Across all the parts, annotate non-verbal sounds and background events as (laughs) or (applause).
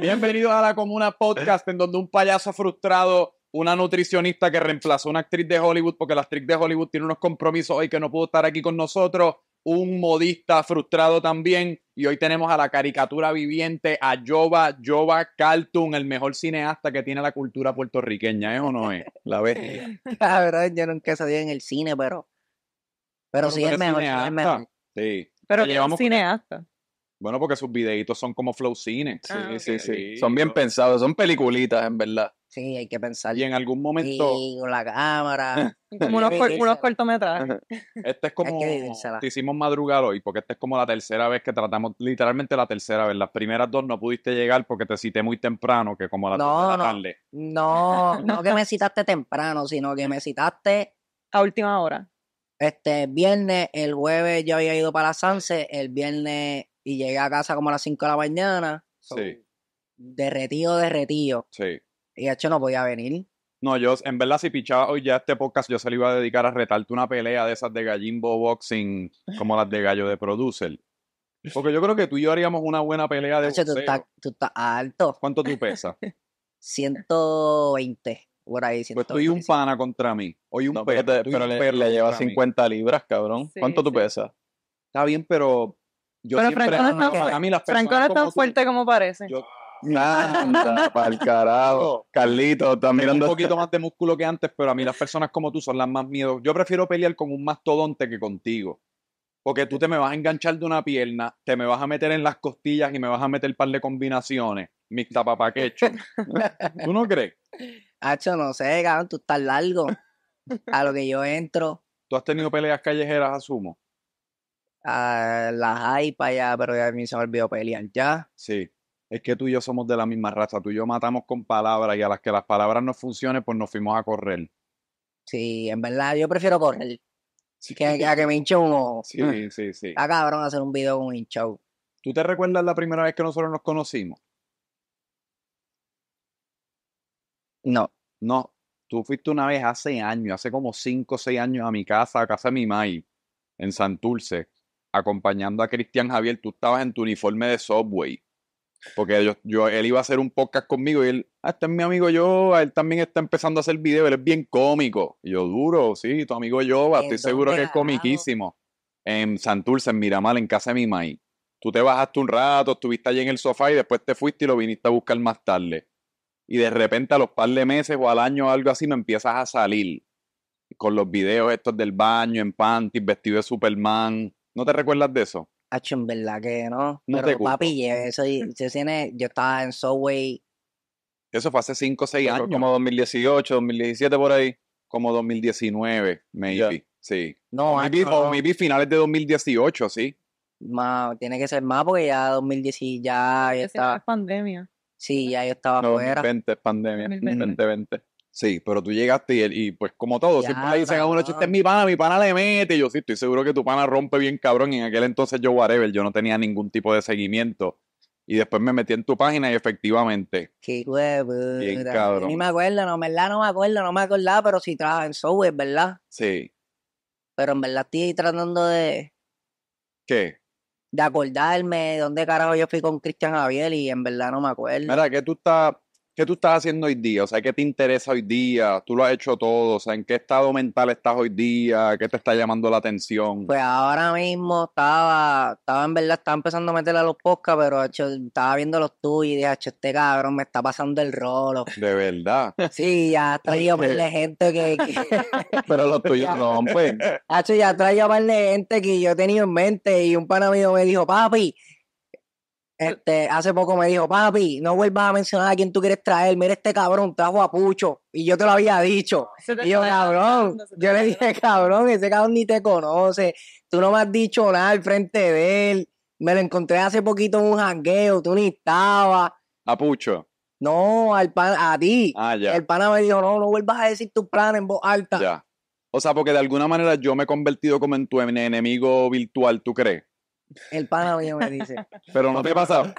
Bienvenidos a la Comuna Podcast, en donde un payaso frustrado, una nutricionista que reemplazó a una actriz de Hollywood, porque la actriz de Hollywood tiene unos compromisos hoy que no pudo estar aquí con nosotros, un modista frustrado también, y hoy tenemos a la caricatura viviente, a Jova, Jova Carlton, el mejor cineasta que tiene la cultura puertorriqueña, ¿es ¿eh o no es? Eh? La (laughs) bestia. La verdad, yo nunca sabía en el cine, pero... Pero, sí, es mejor, es mejor. Sí. Pero llevamos es cineasta. Bueno, porque sus videitos son como flow cine. Ah, sí, sí, sí. Son bien pensados, son peliculitas, en verdad. Sí, hay que pensar. Y en algún momento. Sí, con la cámara. (laughs) como unos, unos cortometrajes. Este es (laughs) como. Te hicimos madrugar hoy, porque esta es como la tercera vez que tratamos, literalmente la tercera vez. Las primeras dos no pudiste llegar porque te cité muy temprano, que como la no, no, No, (laughs) no que me citaste temprano, sino que me citaste. A última hora. Este viernes, el jueves yo había ido para Sanse, el viernes y llegué a casa como a las 5 de la mañana. sí. Derretido, derretido. Sí. Y de hecho no podía venir. No, yo en verdad si pichaba hoy ya este podcast yo se lo iba a dedicar a retarte una pelea de esas de gallimbo boxing como las de gallo de producer. Porque yo creo que tú y yo haríamos una buena pelea de hecho, Tú estás, alto. ¿Cuánto tú pesas? 120. (laughs) Por ahí, 120. Pues tú y un pana contra mí. Hoy un Pero, le, lleva 50 libras, cabrón. ¿Cuánto tú pesas? Está bien, pero pero Franco es tan fuerte como parece. nada para el carajo. Carlito, está mirando. Un poquito más de músculo que antes, pero a mí las personas como tú son las más miedos Yo prefiero pelear con un mastodonte que contigo. Porque tú te me vas a enganchar de una pierna, te me vas a meter en las costillas y me vas a meter un par de combinaciones. Mixta papaquecho. (laughs) ¿Tú no crees? Hacho, no sé, cabrón, tú estás largo. A lo que yo entro. ¿Tú has tenido peleas callejeras, asumo? a ah, hay para allá, pero ya me mí se me olvidó ya. Sí. Es que tú y yo somos de la misma raza. Tú y yo matamos con palabras y a las que las palabras no funcionen, pues nos fuimos a correr. Sí, en verdad, yo prefiero correr. Sí. Que, me hinche uno. Sí, sí, sí. Está cabrón hacer un video con un hinchado. ¿Tú te recuerdas la primera vez que nosotros nos conocimos? No. No. Tú fuiste una vez hace años, hace como cinco o seis años a mi casa, a casa de mi mai, en Santurce acompañando a Cristian Javier, tú estabas en tu uniforme de Subway. Porque yo, yo, él iba a hacer un podcast conmigo y él, ah, este es mi amigo yo, él también está empezando a hacer videos, él es bien cómico. Y yo, duro, sí, tu amigo yo, estoy seguro que es comiquísimo. En Santurce, en Miramar, en casa de mi maíz. Tú te bajaste un rato, estuviste allí en el sofá y después te fuiste y lo viniste a buscar más tarde. Y de repente a los par de meses o al año o algo así no empiezas a salir con los videos estos del baño, en panties, vestido de Superman ¿No te recuerdas de eso? Hacho, en verdad que no. no pero, te papi, eso, tiene, (laughs) yo estaba en Subway. Eso fue hace 5 o 6 años. Como 2018, 2017 por ahí. Como 2019, maybe. Sí. No, no. O maybe finales de 2018, sí. Más, tiene que ser más porque ya 2010 ya, ya estaba. Es pandemia. Sí, ya yo estaba no, 2020 es pandemia. 2020. 2020. Sí, pero tú llegaste y, pues como todo, siempre le dicen a uno, este es mi pana, mi pana le mete. Y yo sí, estoy seguro que tu pana rompe bien cabrón. Y en aquel entonces yo, whatever, yo no tenía ningún tipo de seguimiento. Y después me metí en tu página y efectivamente. Qué huevo. Bien cabrón. Ni me acuerdo, no, en verdad no me acuerdo, no me acordaba, pero sí trabajaba en software, ¿verdad? Sí. Pero en verdad estoy tratando de. ¿Qué? De acordarme de dónde carajo yo fui con Cristian Javier y en verdad no me acuerdo. Mira, que tú estás ¿Qué tú estás haciendo hoy día? O sea, ¿qué te interesa hoy día? ¿Tú lo has hecho todo? O sea, ¿en qué estado mental estás hoy día? ¿Qué te está llamando la atención? Pues ahora mismo estaba, estaba en verdad, estaba empezando a meterle a los podcasts, pero estaba viendo los tuyos y dije, este cabrón me está pasando el rolo. De verdad. (laughs) Sí, ya ha traído de gente que. (laughs) pero los tuyos no, pues. ya ha de gente que yo tenía en mente y un pana amigo me dijo, papi este, hace poco me dijo, papi, no vuelvas a mencionar a quién tú quieres traer. Mira este cabrón, trajo a Pucho. Y yo te lo había dicho. Y yo, cabrón, yo le dije, cabrón, ese cabrón ni te conoce. Tú no me has dicho nada al frente de él. Me lo encontré hace poquito en un jangueo, tú ni estabas. A Pucho. No, al pan, a ti. Ah, El pana me dijo, no, no vuelvas a decir tus planes en voz alta. O sea, porque de alguna manera yo me he convertido como en tu enemigo virtual, ¿tú crees? El pana mío me dice. (laughs) Pero no te pasa.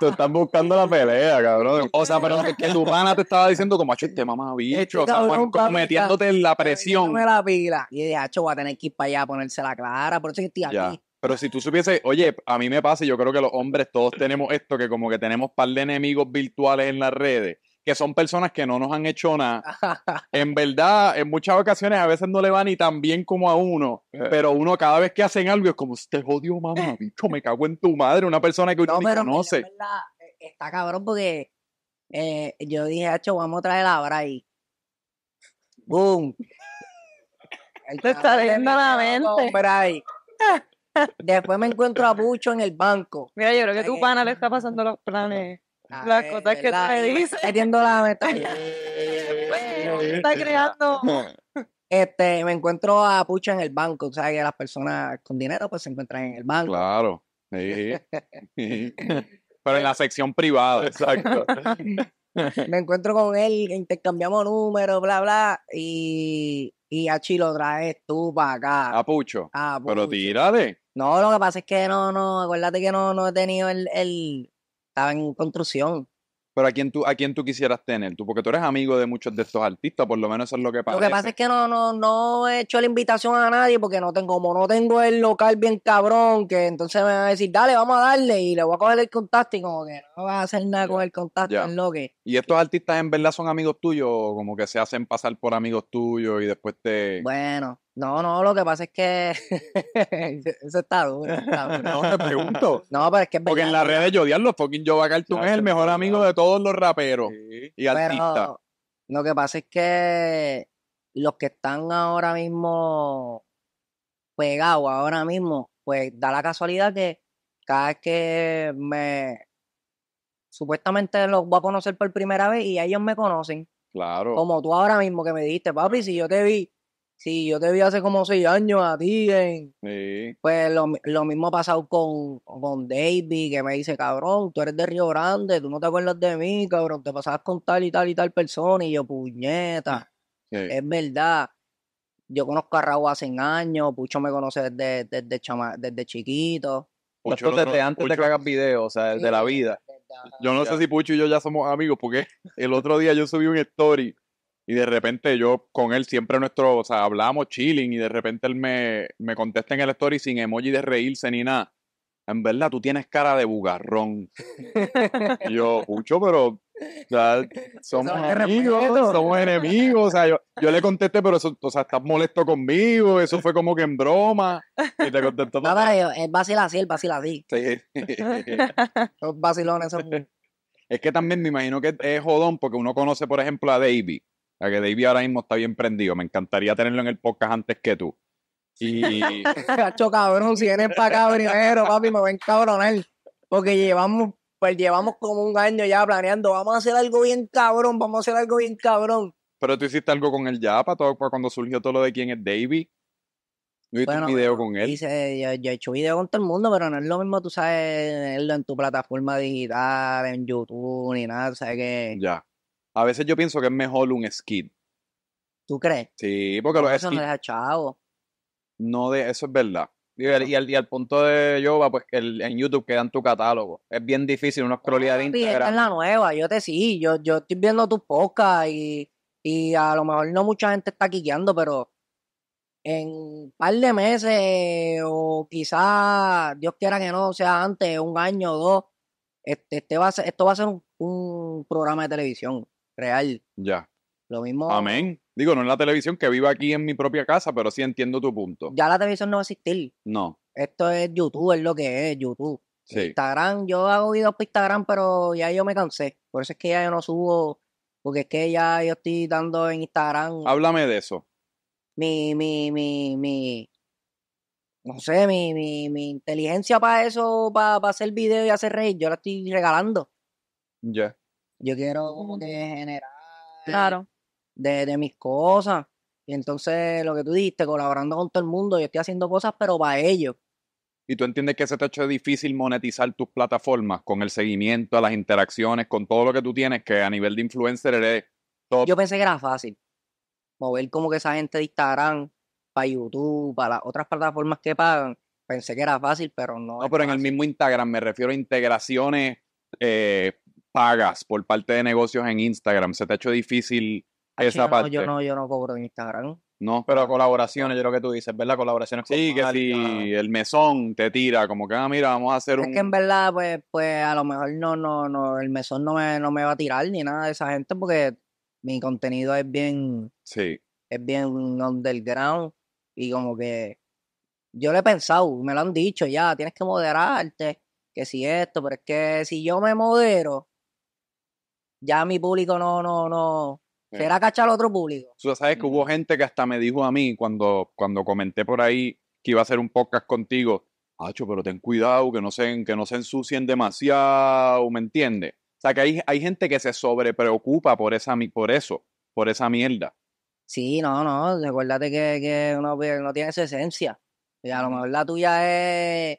Tú, estás buscando la pelea, cabrón. O sea, pero es que tu pana te estaba diciendo como, este mamá bicho. Este o sea, pues, metiéndote en la presión. pila. Y de hecho voy a tener que ir para allá a ponérsela clara. Por eso que estoy Pero si tú supiese, oye, a mí me pasa, y yo creo que los hombres todos tenemos esto, que como que tenemos par de enemigos virtuales en las redes que son personas que no nos han hecho nada. (laughs) en verdad, en muchas ocasiones a veces no le va ni tan bien como a uno, eh. pero uno cada vez que hacen algo es como, te este odio mamá, (laughs) bicho, me cago en tu madre, una persona que usted no, conoce. está cabrón porque eh, yo dije, hacho, vamos a traer obra ahí. ¡Boom! Te está leyendo la mente. ahí Después me encuentro a Bucho en el banco. Mira, yo creo que tu pana le está pasando los planes. Ah, la las cosas que te dice. Teniendo la meta. está creando. (laughs) Este, me encuentro a Pucho en el banco. O sea, que las personas con dinero pues se encuentran en el banco. Claro. Pero en la sección privada. Exacto. (laughs) me encuentro con él, intercambiamos números, bla, bla. Y, y a Chilo traes tú para acá. A Pucho. Pero tírale No, lo que pasa es que no, no, acuérdate que no, no he tenido el, estaba en construcción. Pero ¿a quién, tú, ¿a quién tú quisieras tener? Tú, porque tú eres amigo de muchos de estos artistas, por lo menos eso es lo que pasa. Lo que pasa es que no, no, no he hecho la invitación a nadie porque no tengo, como no tengo el local bien cabrón, que entonces me van a decir, dale, vamos a darle y le voy a coger el contacto y como que no vas a hacer nada con el contacto, en lo que... ¿Y estos artistas en verdad son amigos tuyos o como que se hacen pasar por amigos tuyos y después te... Bueno, no, no, lo que pasa es que (laughs) eso está duro. no, te pregunto. No, pero es que Porque en las redes de odiarlo, fucking Jova Cartoon es el mejor amigo de todos los raperos y artistas. Lo que pasa es que los que están ahora mismo pegados, ahora mismo, pues da la casualidad que cada vez que me supuestamente los voy a conocer por primera vez y ellos me conocen. Claro. Como tú ahora mismo que me dijiste, papi, si yo te vi Sí, yo te vi hace como seis años a ti. ¿eh? Sí. Pues lo, mismo ha pasado con, con David, que me dice, cabrón, tú eres de Río Grande, tú no te acuerdas de mí, cabrón, te pasabas con tal y tal y tal persona. Y yo, puñeta, es verdad. Yo conozco a Raúl hace años, Pucho me conoce desde, chama, desde chiquito. Pucho, desde antes de que hagas videos, o sea, desde la vida. Yo no sé si Pucho y yo ya somos amigos, porque el otro día yo subí un story y de repente yo con él siempre nuestro, o sea, hablamos chilling y de repente él me, me contesta en el story sin emoji de reírse ni nada. En verdad, tú tienes cara de bugarrón. yo, mucho pero somos enemigos, somos enemigos. O sea, yo, yo, le contesté, pero eso, o sea, estás molesto conmigo, eso fue como que en broma. Y te contestó. No, él vacila así, él vacila así. Sí. Los (laughs) vacilones Es que también me imagino que es jodón, porque uno conoce, por ejemplo, a David. A que David ahora mismo está bien prendido. Me encantaría tenerlo en el podcast antes que tú. Y. Cacho, (laughs) cabrón, si vienes para acá primero, papi, me ven él, Porque llevamos, pues llevamos como un año ya planeando, vamos a hacer algo bien cabrón, vamos a hacer algo bien cabrón. Pero tú hiciste algo con el Yapa, todo, cuando surgió todo lo de quién es David. un video con él? Hice, yo, he hecho video con todo el mundo, pero no es lo mismo, tú sabes, tenerlo en tu plataforma digital, en YouTube, ni nada, sabes qué? Ya a veces yo pienso que es mejor un skit. ¿Tú crees? Sí, porque los eso no No de, eso es verdad. Y, al, punto de yo, pues en YouTube queda en tu catálogo. Es bien difícil una scrollear de Instagram. Esta es la nueva, yo te sí, yo, yo estoy viendo tus podcasts y, a lo mejor no mucha gente está quiqueando, pero en un par de meses o quizás, Dios quiera que no sea antes, un año o dos, este, este va esto va a ser un programa de televisión real. Ya. Lo mismo. Amén. Digo, no en la televisión que vivo aquí en mi propia casa, pero sí entiendo tu punto. Ya la televisión no va a existir. No. Esto es YouTube, es lo que es YouTube. Sí. Instagram, yo hago videos por Instagram, pero ya yo me cansé. Por eso es que ya yo no subo, porque es que ya yo estoy dando en Instagram. Háblame de eso. Mi, mi, mi, mi, no sé, mi, mi, mi inteligencia para eso, para, para hacer videos y hacer reír, yo la estoy regalando. Ya. Yo quiero como generar claro. de, mis cosas. Y entonces lo que tú dijiste, colaborando con todo el mundo, yo estoy haciendo cosas, pero para ellos. ¿Y tú entiendes que se te ha hecho difícil monetizar tus plataformas con el seguimiento, las interacciones, con todo lo que tú tienes, que a nivel de influencer eres todo Yo pensé que era fácil. Mover como que esa gente de Instagram para YouTube, para las otras plataformas que pagan. Pensé que era fácil, pero no. No, pero en el mismo Instagram me refiero a integraciones eh, pagas por parte de negocios en Instagram? ¿Se te ha hecho difícil esa parte? Yo no, yo no cobro en Instagram. No, pero colaboraciones, yo lo que tú dices, ¿verdad? Colaboraciones con Sí, que el mesón te tira, como que, ah, mira, vamos a hacer un... Es que en verdad, pues, pues a lo mejor no, no, no, el mesón no me, no me va a tirar ni nada de esa gente porque mi contenido es bien... Sí. Es bien underground y como que yo le he pensado, me lo han dicho ya, tienes que moderarte, que si esto, pero es que si yo me modero, ya mi público no, no, no. Eh. Será cachar al otro público. Tú sabes que hubo mm. gente que hasta me dijo a mí cuando, cuando comenté por ahí que iba a hacer un podcast contigo, Hacho, pero ten cuidado que no se, que no se ensucien demasiado, ¿me entiendes? O sea, que hay, hay gente que se sobrepreocupa por, esa, por eso, por esa mierda. Sí, no, no, recuérdate que, que uno no tiene esa esencia. Y a lo mejor la tuya es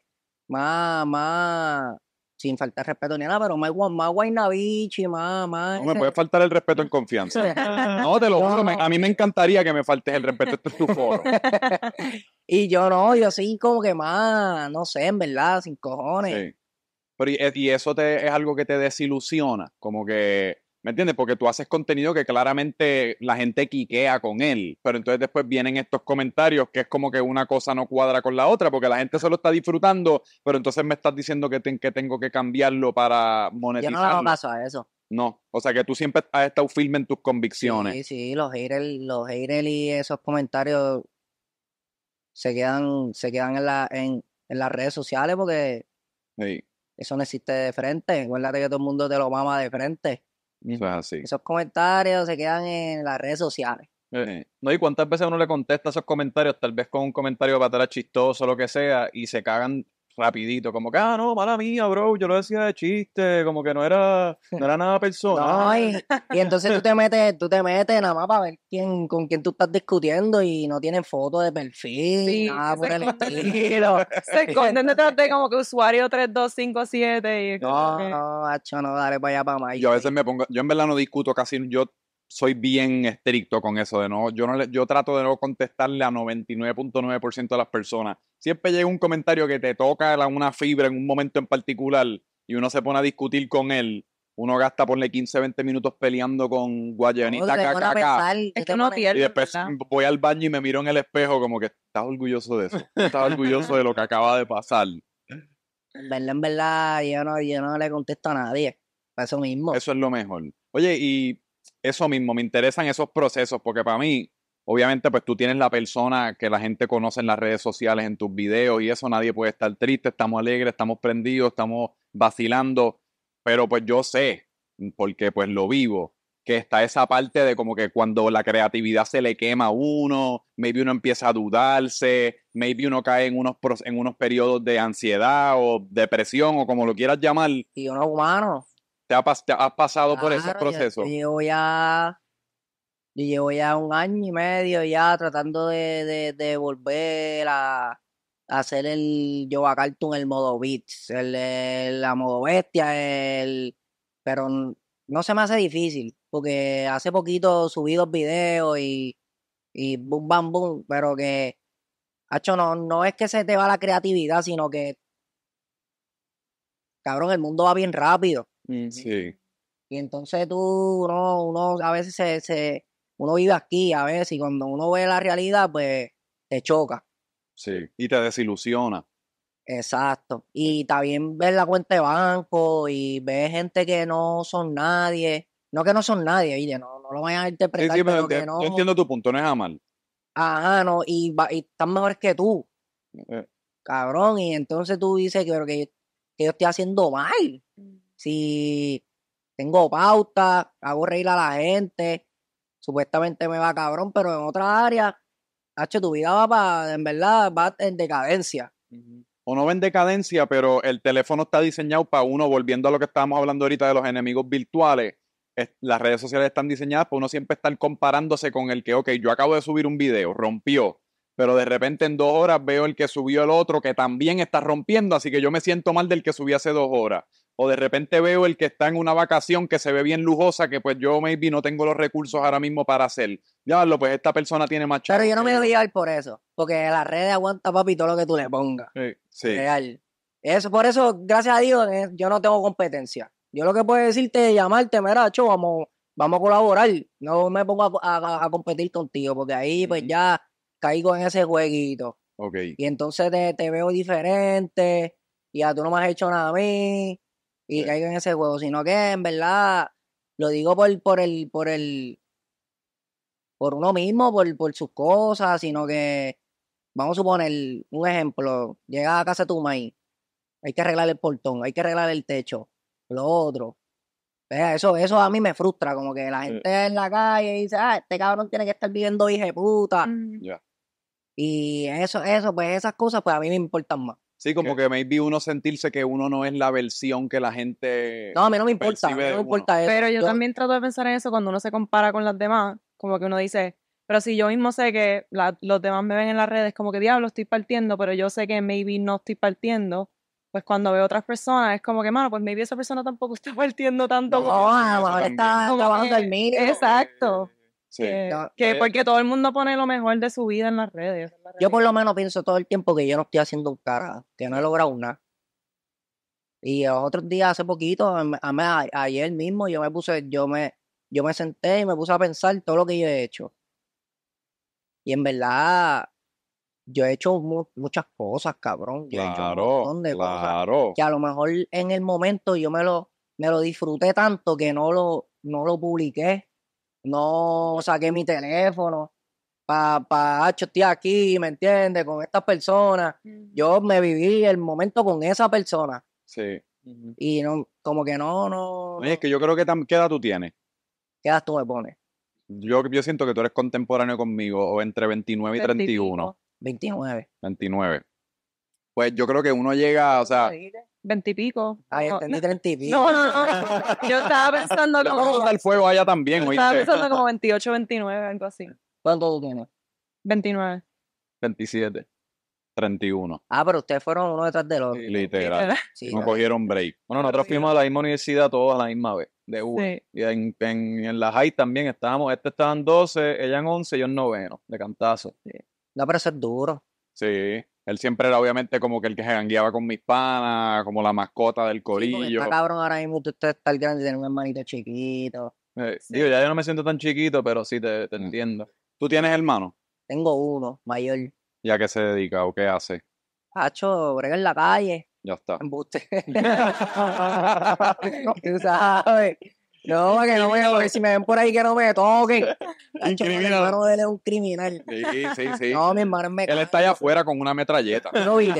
más, más, sin faltar respeto ni nada, pero más, más navichi, más, más. No me puede faltar el respeto en (laughs) confianza. No, te lo juro, a mí me encantaría que me faltes el respeto, en este tu foro. (laughs) y yo no, yo así como que más, no sé, en verdad, sin cojones. Sí. Pero y, eh, y eso te, es algo que te desilusiona, como que ¿Me entiendes? Porque tú haces contenido que claramente la gente quiquea con él, pero entonces después vienen estos comentarios que es como que una cosa no cuadra con la otra, porque la gente se está disfrutando, pero entonces me estás diciendo que, tengo que cambiarlo para monetizar. Yo no hago paso a eso. No, o sea que tú siempre has estado firme en tus convicciones. Sí, sí, los haters, los y esos comentarios se quedan, se quedan en, las redes sociales porque eso no existe de frente. Acuérdate que todo el mundo te lo mama de frente. Esos comentarios se quedan en las redes sociales. Eh, no, y cuántas veces uno le contesta esos comentarios, tal vez con un comentario para ser chistoso, lo que sea, y se cagan rapidito, como que, ah, no, mala mía, bro, yo lo decía de chiste, como que no era, no era nada (laughs) personal. No, y, entonces tú te (laughs) metes, tú te metes nada más para ver quién, con quién tú estás discutiendo y no tienen foto de perfil, nada por el estilo. (laughs) Se esconden detrás de como que usuario 3257 y... No, que... no, hacho, no, dale para allá para más. Yo a veces me pongo, yo en verdad no discuto casi, yo soy bien estricto con eso, de no, yo, no yo trato de no contestarle a 99.9% de las personas. Siempre llega un comentario que te toca una fibra en un momento en particular y uno se pone a discutir con él. Uno gasta, ponle 15, 20 minutos peleando con guayanita caca, Y después voy al baño y me miro en el espejo como que estás orgulloso de eso. (laughs) estaba orgulloso de lo que acaba de pasar. En verdad, yo no, yo no le contesto a nadie. Eso mismo. Eso es lo mejor. Oye, y eso mismo, me interesan esos procesos, porque para mí, obviamente, pues tú tienes la persona que la gente conoce en las redes sociales, en tus videos, y eso nadie puede estar triste, estamos alegres, estamos prendidos, estamos vacilando, pero pues yo sé, porque pues lo vivo, que está esa parte de como que cuando la creatividad se le quema a uno, maybe uno empieza a dudarse, maybe uno cae en unos, en unos periodos de ansiedad o depresión o como lo quieras llamar. Y uno humano ha, has pasado por ese proceso? llevo ya. llevo ya un año y medio ya tratando de, volver a, hacer el Yoga Cartoon, el modo beats, el, la modo bestia, el. Pero no se me hace difícil, porque hace poquito subí dos videos y, y boom, bam, boom, pero que, hecho no, no es que se te va la creatividad, sino que, cabrón, el mundo va bien rápido. Sí. Y entonces tú, uno, a veces se, uno vive aquí, a veces, y cuando uno ve la realidad, pues te choca. Sí, y te desilusiona. Exacto. Y también ver la cuenta de banco y ver gente que no son nadie. No que no son nadie, oye, no, lo vayan a interpretar. no... Yo entiendo tu punto, no es amar. Ajá, no, y, y están mejores que tú. Eh. Cabrón, y entonces tú dices que yo estoy haciendo mal si tengo pauta, hago reír a la gente, supuestamente me va cabrón, pero en otra área, H, tu vida va para, en verdad, va en decadencia. O no en decadencia, pero el teléfono está diseñado para uno, volviendo a lo que estábamos hablando ahorita de los enemigos virtuales, las redes sociales están diseñadas para uno siempre estar comparándose con el que, ok, yo acabo de subir un video, rompió, pero de repente en dos horas veo el que subió el otro que también está rompiendo, así que yo me siento mal del que subí hace dos horas o de repente veo el que está en una vacación que se ve bien lujosa, que pues yo maybe no tengo los recursos ahora mismo para hacer. lo pues esta persona tiene más Pero yo no me voy a ir por eso, porque la red aguanta, papi, todo lo que tú le pongas. Sí. Real. Eso, por eso, gracias a Dios, eh, yo no tengo competencia. Yo lo que puedo decirte es llamarte, mira, cho, vamos, vamos a colaborar. No me pongo a, competir contigo, porque ahí pues ya caigo en ese jueguito. Okay. Y entonces te, te veo diferente, y ya tú no me has hecho nada a mí eh. en ese juego, sino que en verdad lo digo por, por el, por el, por uno mismo, por, sus cosas, sino que, vamos a suponer, un ejemplo, Llega a casa tu hay que arreglar el portón, hay que arreglar el techo, lo otro. Eso, eso a mí me frustra, como que la eh. gente en la calle dice, ah, este cabrón tiene que estar viviendo hija puta. Y eso, eso, pues esas cosas, pues a mí me importan más. Sí, como que maybe uno sentirse que uno no es la versión que la gente. No, a mí no me importa, no me importa eso. Pero yo, también trato de pensar en eso cuando uno se compara con las demás, como que uno dice, pero si yo mismo sé que los demás me ven en las redes, como que diablo, estoy partiendo, pero yo sé que maybe no estoy partiendo pues cuando veo otras personas es como que, mano, pues maybe esa persona tampoco (laughs) está partiendo tanto. No, como, está Exacto. Que, eh, porque todo el mundo pone lo mejor de su vida en las redes. yo por lo menos pienso todo el tiempo que yo no estoy haciendo cara, que no he logrado nada. Y otros días, hace poquito, ayer mismo, yo me puse, yo me, yo me senté y me puse a pensar todo lo que yo he hecho. Y en verdad, yo he hecho muchas cosas, cabrón. Que a lo mejor en el momento yo me lo, me lo disfruté tanto que no lo, no lo publiqué no saqué mi teléfono para, pa, estoy aquí, ¿me entiendes? Con estas personas. Yo me viví el momento con esa persona. Sí. Y no, como que no, no. es que yo creo que, ¿qué edad tú tienes? ¿Qué edad tú me pones? Yo, yo siento que tú eres contemporáneo conmigo, o entre 29 y 31. 29. 29. Pues yo creo que uno llega, o sea, veintipico. Ay, entendí treinta y pico. No, no, no. (laughs) Yo estaba pensando (laughs) como. Vamos a el fuego allá también, oíste. Estaba pensando como 28, 29, algo así. ¿Cuánto tú tienes? 29. 27. 31. Ah, pero ustedes fueron uno detrás del otro. Literal. Sí, no cogieron break. Bueno, nosotros fuimos a la misma universidad todos a la misma vez, de U. Sí. Y en, en, la high también estábamos, este estaban 12, ella en 11, yo en noveno, de cantazo. No, pero eso es duro. Sí. Él siempre era obviamente como que el que se gangueaba con mis panas, como la mascota del corillo. Sí, cabrón ahora mismo usted está tan grande y un hermanito chiquito. Eh, digo, ya yo no me siento tan chiquito, pero sí te, mm. entiendo. ¿Tú tienes hermano? Tengo uno, mayor. ¿Y a qué se dedica o qué hace? Hacho, brega en la calle. Ya está. Embuste. (laughs) tú sabes. No, que no me porque si me ven por ahí que no me toquen. Ancho, (laughs) mi hermano de él es un criminal. Sí, sí, sí. No, mi hermano mecánico. Él está allá afuera con una metralleta. Sí,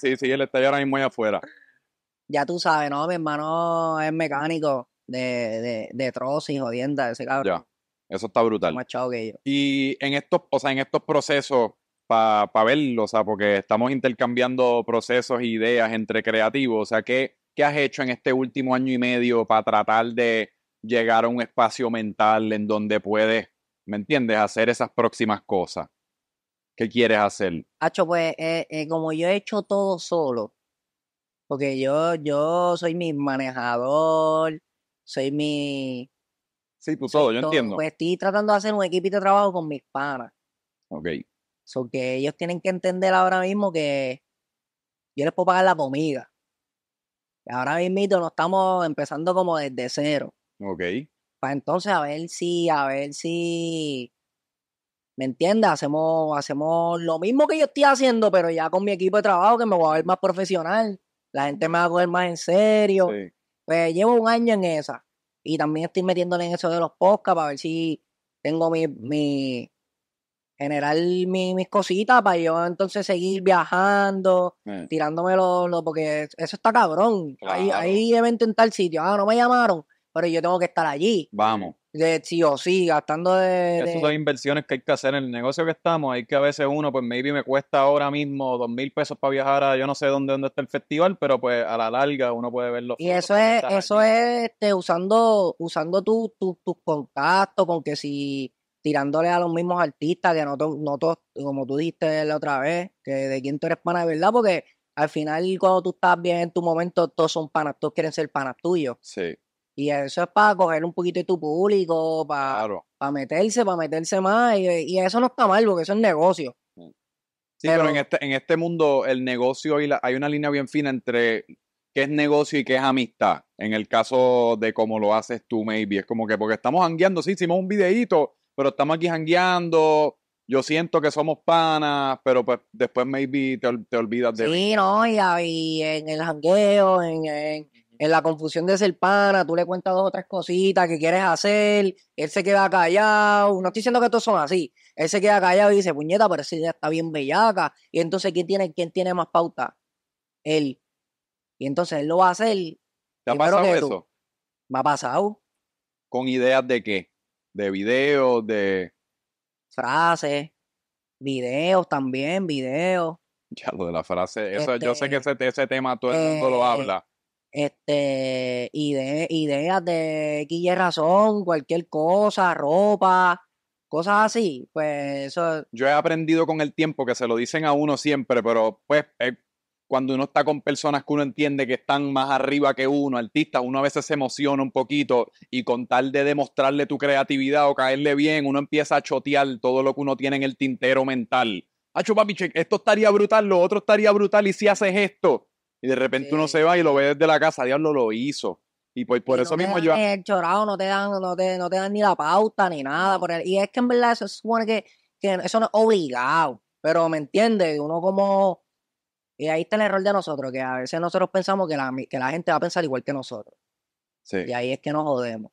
sí, sí, él está allá ahora mismo allá afuera. Ya tú sabes, no, mi hermano es mecánico de, de, de y jodienda, ese cabrón. Ya, eso está brutal. Más chavo que yo. Y en estos, o sea, en estos procesos, para verlo, o sea, porque estamos intercambiando procesos e ideas entre creativos, o sea, ¿qué, ¿qué has hecho en este último año y medio para tratar de llegar a un espacio mental en donde puedes, ¿me entiendes?, hacer esas próximas cosas. ¿Qué quieres hacer? Hacho, pues eh, eh, como yo he hecho todo solo, porque yo, yo soy mi manejador, soy mi... Sí, pues todo, yo entiendo. Pues estoy tratando de hacer un equipito de trabajo con mis panas. Ok. porque que ellos tienen que entender ahora mismo que yo les puedo pagar la comida. Ahora mismo no estamos empezando como desde cero. Ok. Para pues, entonces a ver si, a ver si, ¿me entiendes? Hacemos, hacemos lo mismo que yo estoy haciendo, pero ya con mi equipo de trabajo que me voy a ver más profesional. La gente me va a coger más en serio. Pues llevo un año en esa. Y también estoy metiéndole en eso de los podcasts para ver si tengo mi, mi generar mis cositas para yo entonces seguir viajando, eh. tirándome los, lo, porque eso está cabrón. Ahí Hay, evento en tal sitio, ah, no me llamaron, pero yo tengo que estar allí. Vamos. De sí o sí, gastando de. Esas son inversiones que hay que hacer en el negocio que estamos. Hay que a veces uno, pues maybe me cuesta ahora mismo dos mil pesos para viajar a yo no sé dónde, dónde está el festival, pero pues a la larga uno puede verlo. Y eso es, eso es este, usando, usando tus tu, contactos, porque si tirándole a los mismos artistas, que no, no todos, como tú diste la otra vez, que de quién tú eres pana de verdad, porque al final cuando tú estás bien en tu momento, todos son panas, todos quieren ser panas tuyos. Sí. Y eso es para coger un poquito de tu público, para, meterse, para meterse más. Y, eso no está mal, porque eso es negocio. Mm. Sí, pero, en, este, en este mundo el negocio hay una línea bien fina entre qué es negocio y qué es amistad. En el caso de cómo lo haces tú, maybe. Es como que porque estamos hangueando, sí, hicimos un videíto, pero estamos aquí hangueando. Yo siento que somos panas, pero pues después maybe te, olvidas de... Sí, no, y, ahí en el hangueo, en en la confusión de ser pana, tú le cuentas dos o tres cositas que quieres hacer, él se queda callado, no estoy diciendo que todos son así, él se queda callado y dice, puñeta, pero esa ya está bien bellaca, y entonces, ¿quién tiene, quién tiene más pauta? Él. Y entonces él lo va a hacer. ¿Te ha pasado eso? Me ha pasado. ¿Con ideas de qué? ¿De videos, de...? Frases, videos también, videos. Ya, lo de la frase, eso, yo sé este que ese, tema todo el mundo lo eh, habla este, ideas de Guille Razón, cualquier cosa, ropa, cosas así, pues eso... Yo he aprendido con el tiempo que se lo dicen a uno siempre, pero pues eh, cuando uno está con personas que uno entiende que están más arriba que uno, artistas, uno a veces se emociona un poquito y con tal de demostrarle tu creatividad o caerle bien, uno empieza a chotear todo lo que uno tiene en el tintero mental. papi, esto estaría brutal, lo otro estaría brutal y si haces esto, y de repente uno se va y lo ve desde la casa, diablo, lo hizo. Y pues, por, por eso mismo yo. El no te dan, no te, ni la pauta ni nada. Por y es que en verdad eso supone que, eso no es obligado. Pero me entiende, uno como. Y ahí está el error de nosotros, que a veces nosotros pensamos que la, que la gente va a pensar igual que nosotros. Y ahí es que nos jodemos.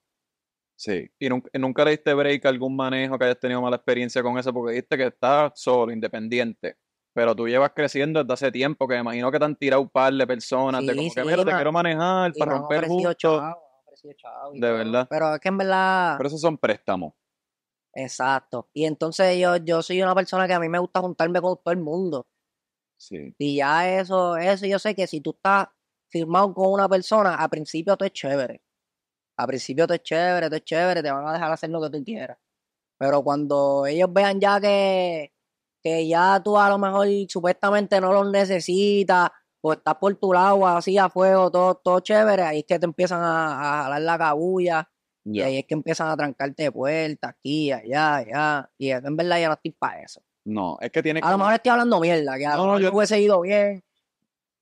Sí. ¿Y nunca, le diste break algún manejo que hayas tenido mala experiencia con eso? Porque dijiste que estás solo, independiente pero tú llevas creciendo desde hace tiempo, que me imagino que te han tirado un par de personas, de como te quiero manejar para romper justo. de verdad. Pero es que en verdad. Pero esos son préstamos. Exacto. Y entonces yo, yo soy una persona que a mí me gusta juntarme con todo el mundo. Sí. Y ya eso, eso yo sé que si tú estás firmado con una persona, a principio tú es chévere. A principio tú es chévere, tú es chévere, te van a dejar hacer lo que tú quieras. Pero cuando ellos vean ya que, que ya tú a lo mejor supuestamente no los necesitas o estás por tu lado así a fuego, todo, todo chévere, ahí es que te empiezan a, a jalar la cabulla y ahí es que empiezan a trancarte de puertas aquí, allá, allá. Y en verdad ya no estoy para eso. No, es que tiene que... A lo mejor estoy hablando mierda, que a lo mejor yo hubiese ido bien.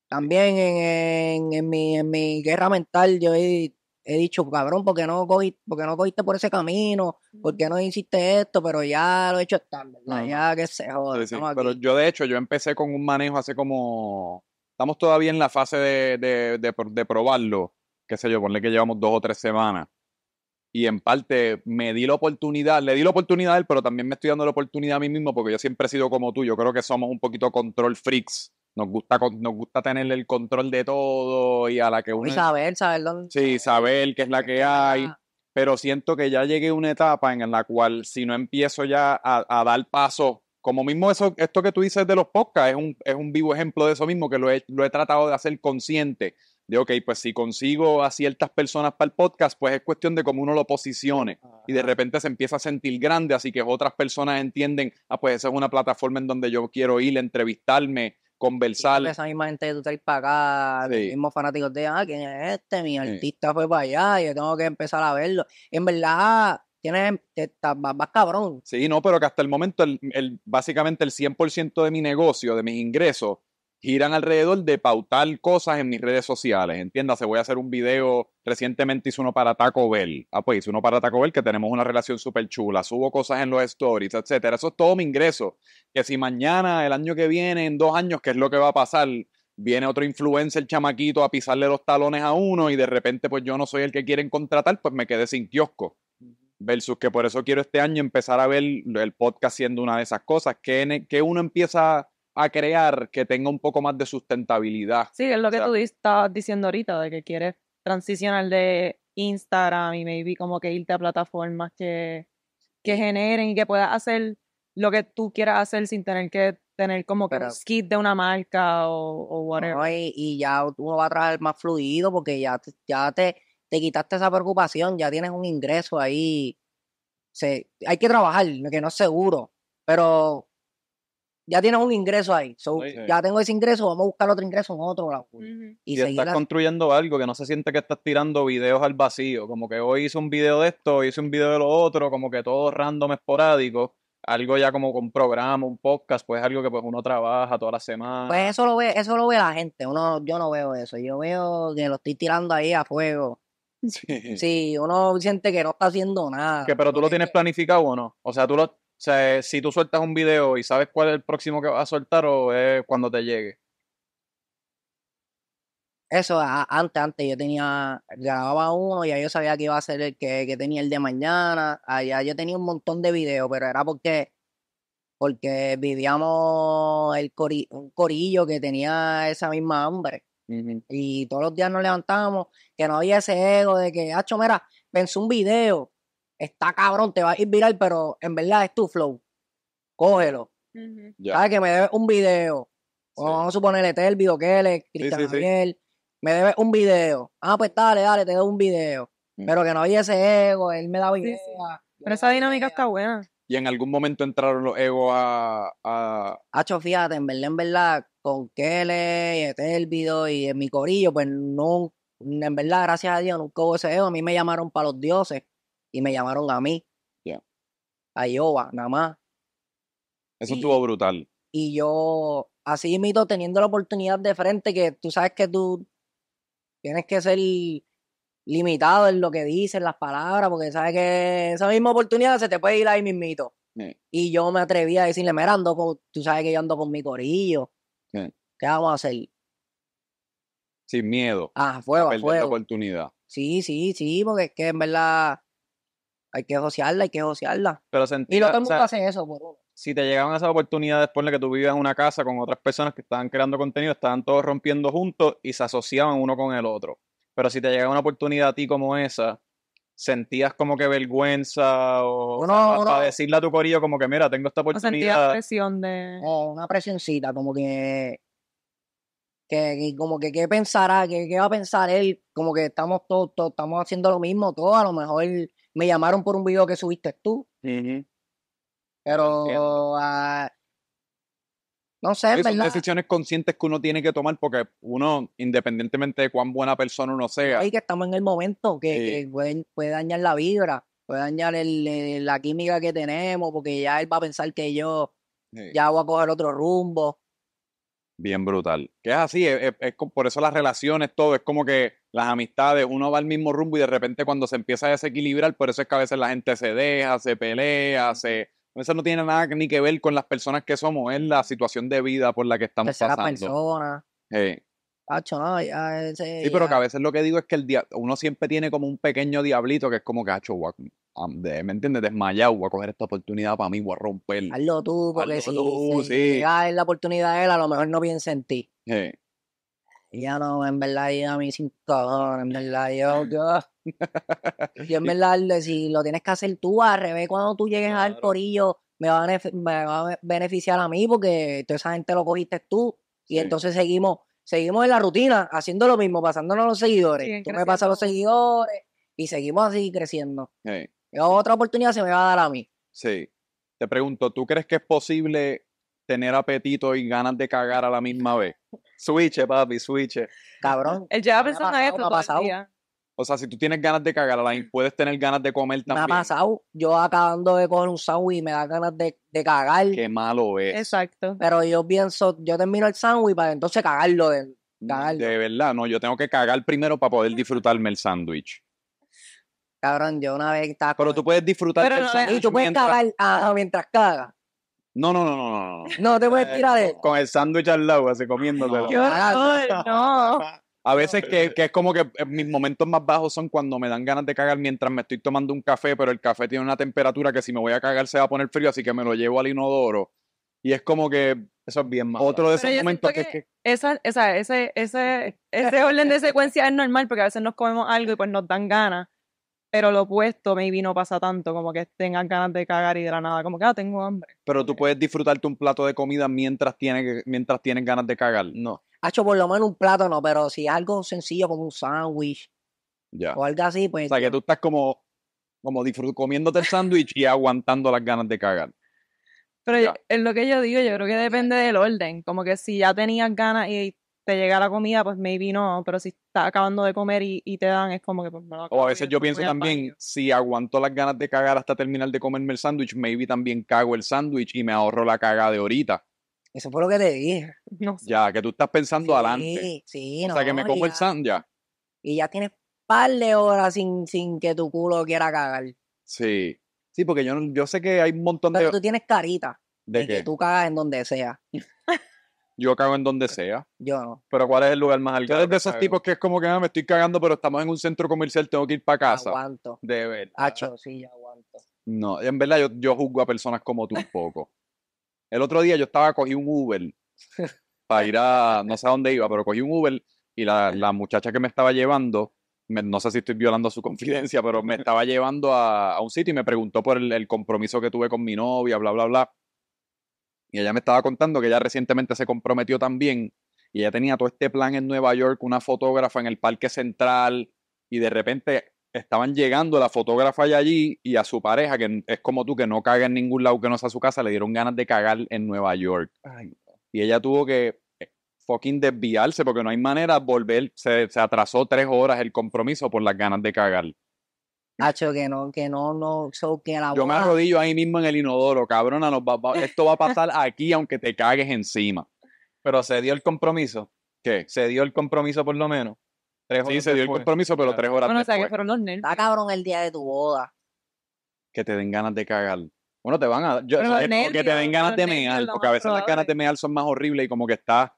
También mi, en mi guerra mental yo he he dicho, cabrón, ¿por qué no cogiste, por no cogiste por ese camino? ¿Por qué no hiciste esto? Pero ya lo he hecho tan, ¿verdad? ya que se joda. pero yo, de hecho, yo empecé con un manejo hace como. Estamos todavía en la fase de, de, de, de probarlo, qué sé yo, ponle que llevamos dos o tres semanas. Y en parte me di la oportunidad, le di la oportunidad a él, pero también me estoy dando la oportunidad a mí mismo porque yo siempre he sido como tú. Yo creo que somos un poquito control freaks nos gusta, nos gusta tener el control de todo y a la que uno... Y saber, saber dónde... Sí, saber qué es la que hay. Pero siento que ya llegué a una etapa en la cual si no empiezo ya a, dar paso, como mismo eso, esto que tú dices de los podcasts, es un, es un vivo ejemplo de eso mismo, que lo he, lo he tratado de hacer consciente, de, ok, pues si consigo a ciertas personas para el podcast, pues es cuestión de cómo uno lo posicione. Y de repente se empieza a sentir grande, así que otras personas entienden, ah, pues esa es una plataforma en donde yo quiero ir, entrevistarme, conversar. esa misma gente que tú traes para acá, mismos fanáticos de, ah, ¿quién es este? Mi artista fue para allá, y yo tengo que empezar a verlo. en verdad, tienes, te, cabrón. Sí, no, pero que hasta el momento, el, el básicamente el 100% de mi negocio, de mis ingresos, giran alrededor de pautar cosas en mis redes sociales. Se voy a hacer un video, recientemente hice uno para Taco Bell. Ah, pues hice uno para Taco Bell que tenemos una relación súper chula, subo cosas en los stories, etcétera. Eso es todo mi ingreso. Que si mañana, el año que viene, en dos años, ¿qué es lo que va a pasar? Viene otro influencer chamaquito a pisarle los talones a uno y de repente pues yo no soy el que quieren contratar, pues me quedé sin kiosco versus que por eso quiero este año empezar a ver el podcast siendo una de esas cosas, que, que uno empieza a crear que tenga un poco más de sustentabilidad. Sí, es lo que tú estabas diciendo ahorita, de que quieres transicionar de Instagram y maybe como que irte a plataformas que, generen y que puedas hacer lo que tú quieras hacer sin tener que tener como que de una marca o, o whatever. y, ya uno va a trabajar más fluido porque ya, ya te, te quitaste esa preocupación, ya tienes un ingreso ahí. hay que trabajar, que no es seguro. Pero ya tienes un ingreso ahí. Eh, ya tengo ese ingreso, vamos a buscar otro ingreso en otro lado. Y, estás construyendo algo que no se siente que estás tirando videos al vacío. Como que hoy hice un video de esto, hoy hice un video de lo otro, como que todo random, esporádico. Algo ya como con programa, un podcast, pues algo que pues uno trabaja todas las semanas. Pues eso lo ve, eso lo ve la gente. Uno, yo no veo eso. Yo veo que lo estoy tirando ahí a fuego. (laughs) Sí. uno siente que no está haciendo nada. Que, pero tú lo tienes planificado o no. O sea, tú lo, o sea, eh, si tú sueltas un video y sabes cuál es el próximo que vas a soltar o es cuando te llegue. Eso, antes, antes yo tenía, grababa uno y yo sabía que iba a ser el que, tenía el de mañana. Allá yo tenía un montón de videos, pero era porque, porque vivíamos el un corillo que tenía esa misma hambre. Y todos los días nos levantábamos, que no había ese ego de que, hacho, mira, pensé un video, está cabrón, te va a ir viral, pero en verdad es tu flow. Cógelo. ¿Sabes que me debes un video? Vamos a suponerle Telvi Kele, Cristian sí, Me debes un video. Ah, pues dale, dale, te doy un video. Pero que no haya ese ego, él me da vida. Pero esa dinámica está buena. Y en algún momento entraron los egos a. a... Hacho, fíjate, en verdad, en verdad, con Kele, Etelvido y en mi corillo, pues no. En verdad, gracias a Dios, nunca hubo ese ego. A mí me llamaron para los dioses y me llamaron a mí, a Iowa, nada más. Eso estuvo brutal. Y yo, así mito, teniendo la oportunidad de frente, que tú sabes que tú tienes que ser limitado en lo que dices, las palabras, porque sabes que esa misma oportunidad se te puede ir ahí mismito. Y yo me atreví a decirle, mira, ando tú sabes que yo ando con mi corillo. ¿Qué vamos a hacer? Sin miedo. Ah, fue a la oportunidad. Sí, sí, sí, porque es que en verdad hay que josearla, hay que josearla. Pero y lo todo el eso por uno. Si te llegaban esas oportunidades, de que tú vivías en una casa con otras personas que estaban creando contenido, estaban todos rompiendo juntos y se asociaban uno con el otro. Pero si te llegaba una oportunidad a ti como esa, sentías como que vergüenza o, uno, a, decirle a tu corillo como que mira, tengo esta oportunidad. sentías presión de... Oh, una presioncita, como que... Que, como que qué pensará, que qué va a pensar él, como que estamos todos, estamos haciendo lo mismo, todos a lo mejor me llamaron por un video que subiste tú. Pero eh, ah, no sé, Son decisiones conscientes que uno tiene que tomar porque uno, independientemente de cuán buena persona uno sea. Hay que estamos en el momento que, puede, dañar la vibra, puede dañar la química que tenemos, porque ya él va a pensar que yo ya voy a coger otro rumbo bien brutal. Que es así, es, por eso las relaciones, todo, es como que las amistades, uno va al mismo rumbo y de repente cuando se empieza a desequilibrar, por eso es que a veces la gente se deja, se pelea, se... Eso no tiene nada ni que ver con las personas que somos, es la situación de vida por la que estamos pasando. persona. Hey. cacho, no, ah, ese, sí, pero que a veces lo que digo es que el uno siempre tiene como un pequeño diablito que es como que, hacho, de, ¿me entiendes? Desmayado, voy a coger esta oportunidad para mí, voy a romperla. Hazlo tú, porque si, tú, la oportunidad de él, a lo mejor no piensa en ti. Ya no, en verdad, yo a mí sin cojones, en verdad, yo, yo, (laughs) en verdad, si lo tienes que hacer tú, al revés, cuando tú llegues al torillo me va, a, beneficiar a mí, porque toda esa gente lo cogiste tú, y entonces seguimos, seguimos en la rutina, haciendo lo mismo, pasándonos los seguidores, tú me pasas a los seguidores, y seguimos así creciendo otra oportunidad se me va a dar a mí. Sí. Te pregunto, ¿tú crees que es posible tener apetito y ganas de cagar a la misma vez? Switch, papi, switch. Cabrón. Él lleva pensando esto O sea, si tú tienes ganas de cagar a la puedes tener ganas de comer también. Me ha pasado. Yo acabando de coger un sándwich me da ganas de, cagar. Qué malo es. Exacto. Pero yo pienso, yo termino el sándwich para entonces cagarlo de, cagarlo. De verdad, no, yo tengo que cagar primero para poder disfrutarme el sándwich. Cabrón, yo una vez Pero tú puedes disfrutar Pero eh, Y tú puedes cagar ah, mientras cagas. No, no, no, no, no. No te puedes eh, tirar de. Con el sándwich al lado, así comiéndotelo. No, ah, no. A veces que, es como que eh, mis momentos más bajos son cuando me dan ganas de cagar mientras me estoy tomando un café, pero el café tiene una temperatura que si me voy a cagar se va a poner frío, así que me lo llevo al inodoro. Y es como que eso es bien más. Otro de esos momentos que, Esa, esa, ese, ese, (laughs) ese orden de secuencia es normal porque a veces nos comemos algo y pues nos dan ganas. Pero lo opuesto, maybe no pasa tanto, como que tengan ganas de cagar y de nada, como que, ah, tengo hambre. Pero tú puedes disfrutarte un plato de comida mientras tienes, mientras ganas de cagar, no. Hacho, por lo menos un plato no, pero si algo sencillo como un sándwich o algo así, pues. O sea, que tú estás como, como comiéndote el sándwich y aguantando las ganas de cagar. Pero es lo que yo digo, yo creo que depende del orden. Como que si ya tenías ganas y te llega la comida, pues maybe no, pero si está acabando de comer y, te dan, es como que pues, me lo O a veces yo pienso también, si aguanto las ganas de cagar hasta terminar de comerme el sándwich, maybe también cago el sándwich y me ahorro la caga de ahorita. Eso fue lo que te dije. (laughs) Ya, que tú estás pensando adelante. Sí, o sea, que me como el sándwich ya. Y ya tienes par de horas sin, sin que tu culo quiera cagar. Sí. Sí, porque yo, yo sé que hay un montón de... Pero tú tienes carita. ¿De, que tú cagas en donde sea. Yo cago en donde eh, sea. Yo no. Pero ¿cuál es el lugar más alto? de esos tipos que es como que ah, me estoy cagando, pero estamos en un centro comercial, tengo que ir para casa. Aguanto. De verdad. Hacho, sí, aguanto. No, en verdad yo, juzgo a personas como tú un poco. el otro día yo estaba, cogí un Uber para ir a, no sé a dónde iba, pero cogí un Uber y la, muchacha que me estaba llevando, no sé si estoy violando su (laughs) confidencia, pero me estaba llevando a, un sitio y me preguntó por el compromiso que tuve con mi novia, bla, bla, bla. Y ella me estaba contando que ella recientemente se comprometió también y ella tenía todo este plan en Nueva York, una fotógrafa en el Parque Central y de repente estaban llegando la fotógrafa y allí y a su pareja, que es como tú, que no caga en ningún lado que no sea su casa, le dieron ganas de cagar en Nueva York. Y ella tuvo que eh, fucking desviarse porque no hay manera de volver, se, se atrasó tres horas el compromiso por las ganas de cagar. Nacho que no, que no, no, la Yo me arrodillo ahí mismo en el inodoro, cabrona, esto va a pasar aquí aunque te cagues encima. Pero se dio el compromiso. ¿Qué? Se dio el compromiso por lo menos. sí, se dio el compromiso, pero tres horas después. Está cabrón el día de tu boda. Que te den ganas de cagar. Bueno, te van a... que te den ganas de mear, porque a veces las ganas de mear son más horribles y como que está...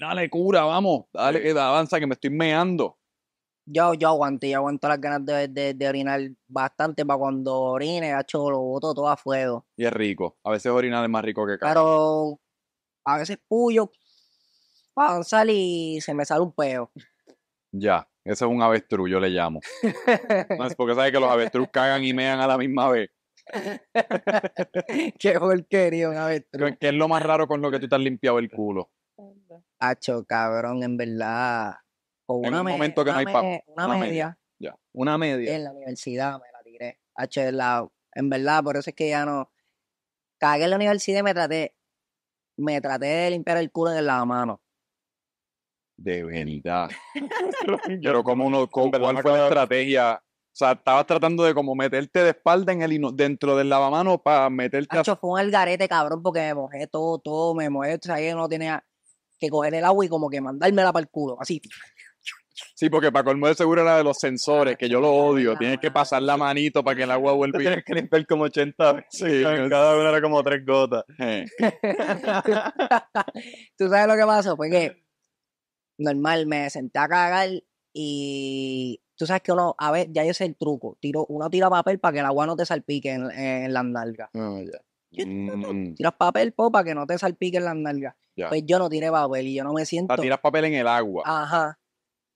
Dale, cura, vamos. Dale, avanza que me estoy meando. Yo, yo aguanté, yo aguanto las ganas de, de, orinar bastante para cuando orine, hecho lo boto todo a fuego. Y es rico. A veces orinar es más rico que caca. Pero a veces puyo, avanzar y se me sale un peo. Ya, ese es un avestruz, yo le llamo. no, es (laughs) porque sabe que los avestruz cagan y mean a la misma vez. (laughs) Qué porquería un avestruz. ¿Qué es lo más raro con lo que tú te has limpiado el culo? Hacho, cabrón, en verdad un momento que no hay Una, media. Una media. En la universidad me la tiré. H, la, en verdad, por eso es que ya no. Cagué en la universidad y me traté. Me traté de limpiar el culo de la De verdad. (laughs) (laughs) Pero como uno, ¿cuál fue la estrategia? O sea, estabas tratando de como meterte de espalda en el dentro del lavamano para meterte. fue un algarete, cabrón, porque me mojé todo, todo, me mojé, o sea, no tenía que coger el agua y como que mandármela para el culo, así. Sí, porque para colmo de seguro era de los sensores, que yo lo ah, odio. Tienes que pasar la manito para que el agua vuelva. Tienes que limpiar como 80 veces. Sí, cada una era como tres gotas. (laughs) ¿Tú sabes lo que pasó? Pues que normal me senté a cagar y tú sabes que uno, a ver, ya es el truco. Tiro, uno tira papel para que el agua no te salpique en, la andalga. Ah, mm. Tiras papel po, para que no te salpique en la andalga Pues yo no tiré papel y yo no me siento. Ah, tiras papel en el agua. Ajá.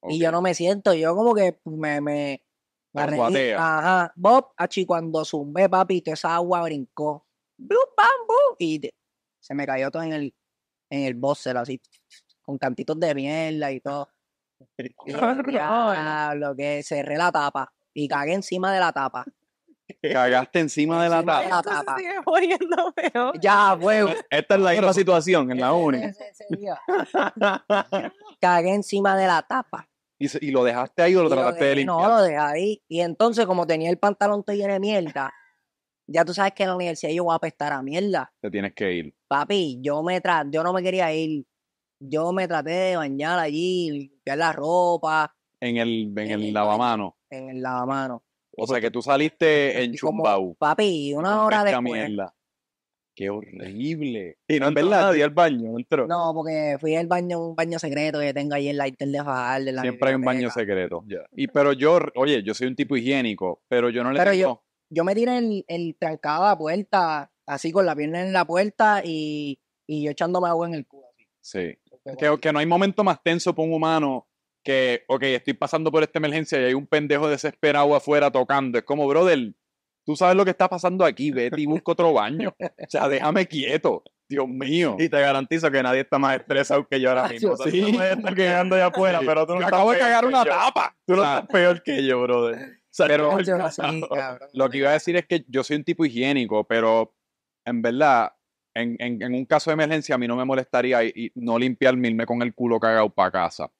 Y yo no me siento, yo como que me... me, me Ajá. Bob, achi, cuando zumbé, papito esa agua brincó. ¡Bum, bam, y se me cayó todo en el, en el así, con cantitos de mierda y todo. (laughs) lo que cerré la tapa y cagué encima de la tapa. Cagaste encima de la tapa. De la Sigue peor. Ya, huevo. Esta es la misma situación en la única (laughs) Cagué encima de la tapa. Y, lo dejaste ahí o lo trataste de limpiar. No, lo dejé ahí. Y entonces, como tenía el pantalón te lleno de mierda, ya tú sabes que en la universidad yo voy a apestar a mierda. Te tienes que ir. Papi, yo me yo no me quería ir. Yo me traté de bañar allí, limpiar la ropa. En el, en, el, lavamano. En el lavamano. O sea que tú saliste en Chumbau. Papi, una hora después. Qué horrible. Y no entró nadie al baño, no No, porque fui al baño, un baño secreto que tengo ahí en la Intel de Siempre hay un baño secreto. Y pero yo, oye, yo soy un tipo higiénico, pero yo no le pero tengo... yo, me tiré el, el trancado a la puerta, así con la pierna en la puerta y, y yo echándome agua en el culo. Sí. Que, que no hay momento más tenso para un humano que, ok, estoy pasando por esta emergencia y hay un pendejo desesperado afuera tocando. Es como, brother, tú sabes lo que está pasando aquí, vete y busca otro baño. (laughs) O sea, déjame quieto. Dios mío. Y te garantizo que nadie está más estresado que yo ahora mismo. sí. me estar allá afuera, pero tú no acabo de cagar una tapa. Tú no ah. estás peor que yo, brother. (laughs) pero lo que iba a decir es que yo soy un tipo higiénico, pero en verdad, en, un caso de emergencia a mí no me molestaría y no limpiarme con el culo cagado para casa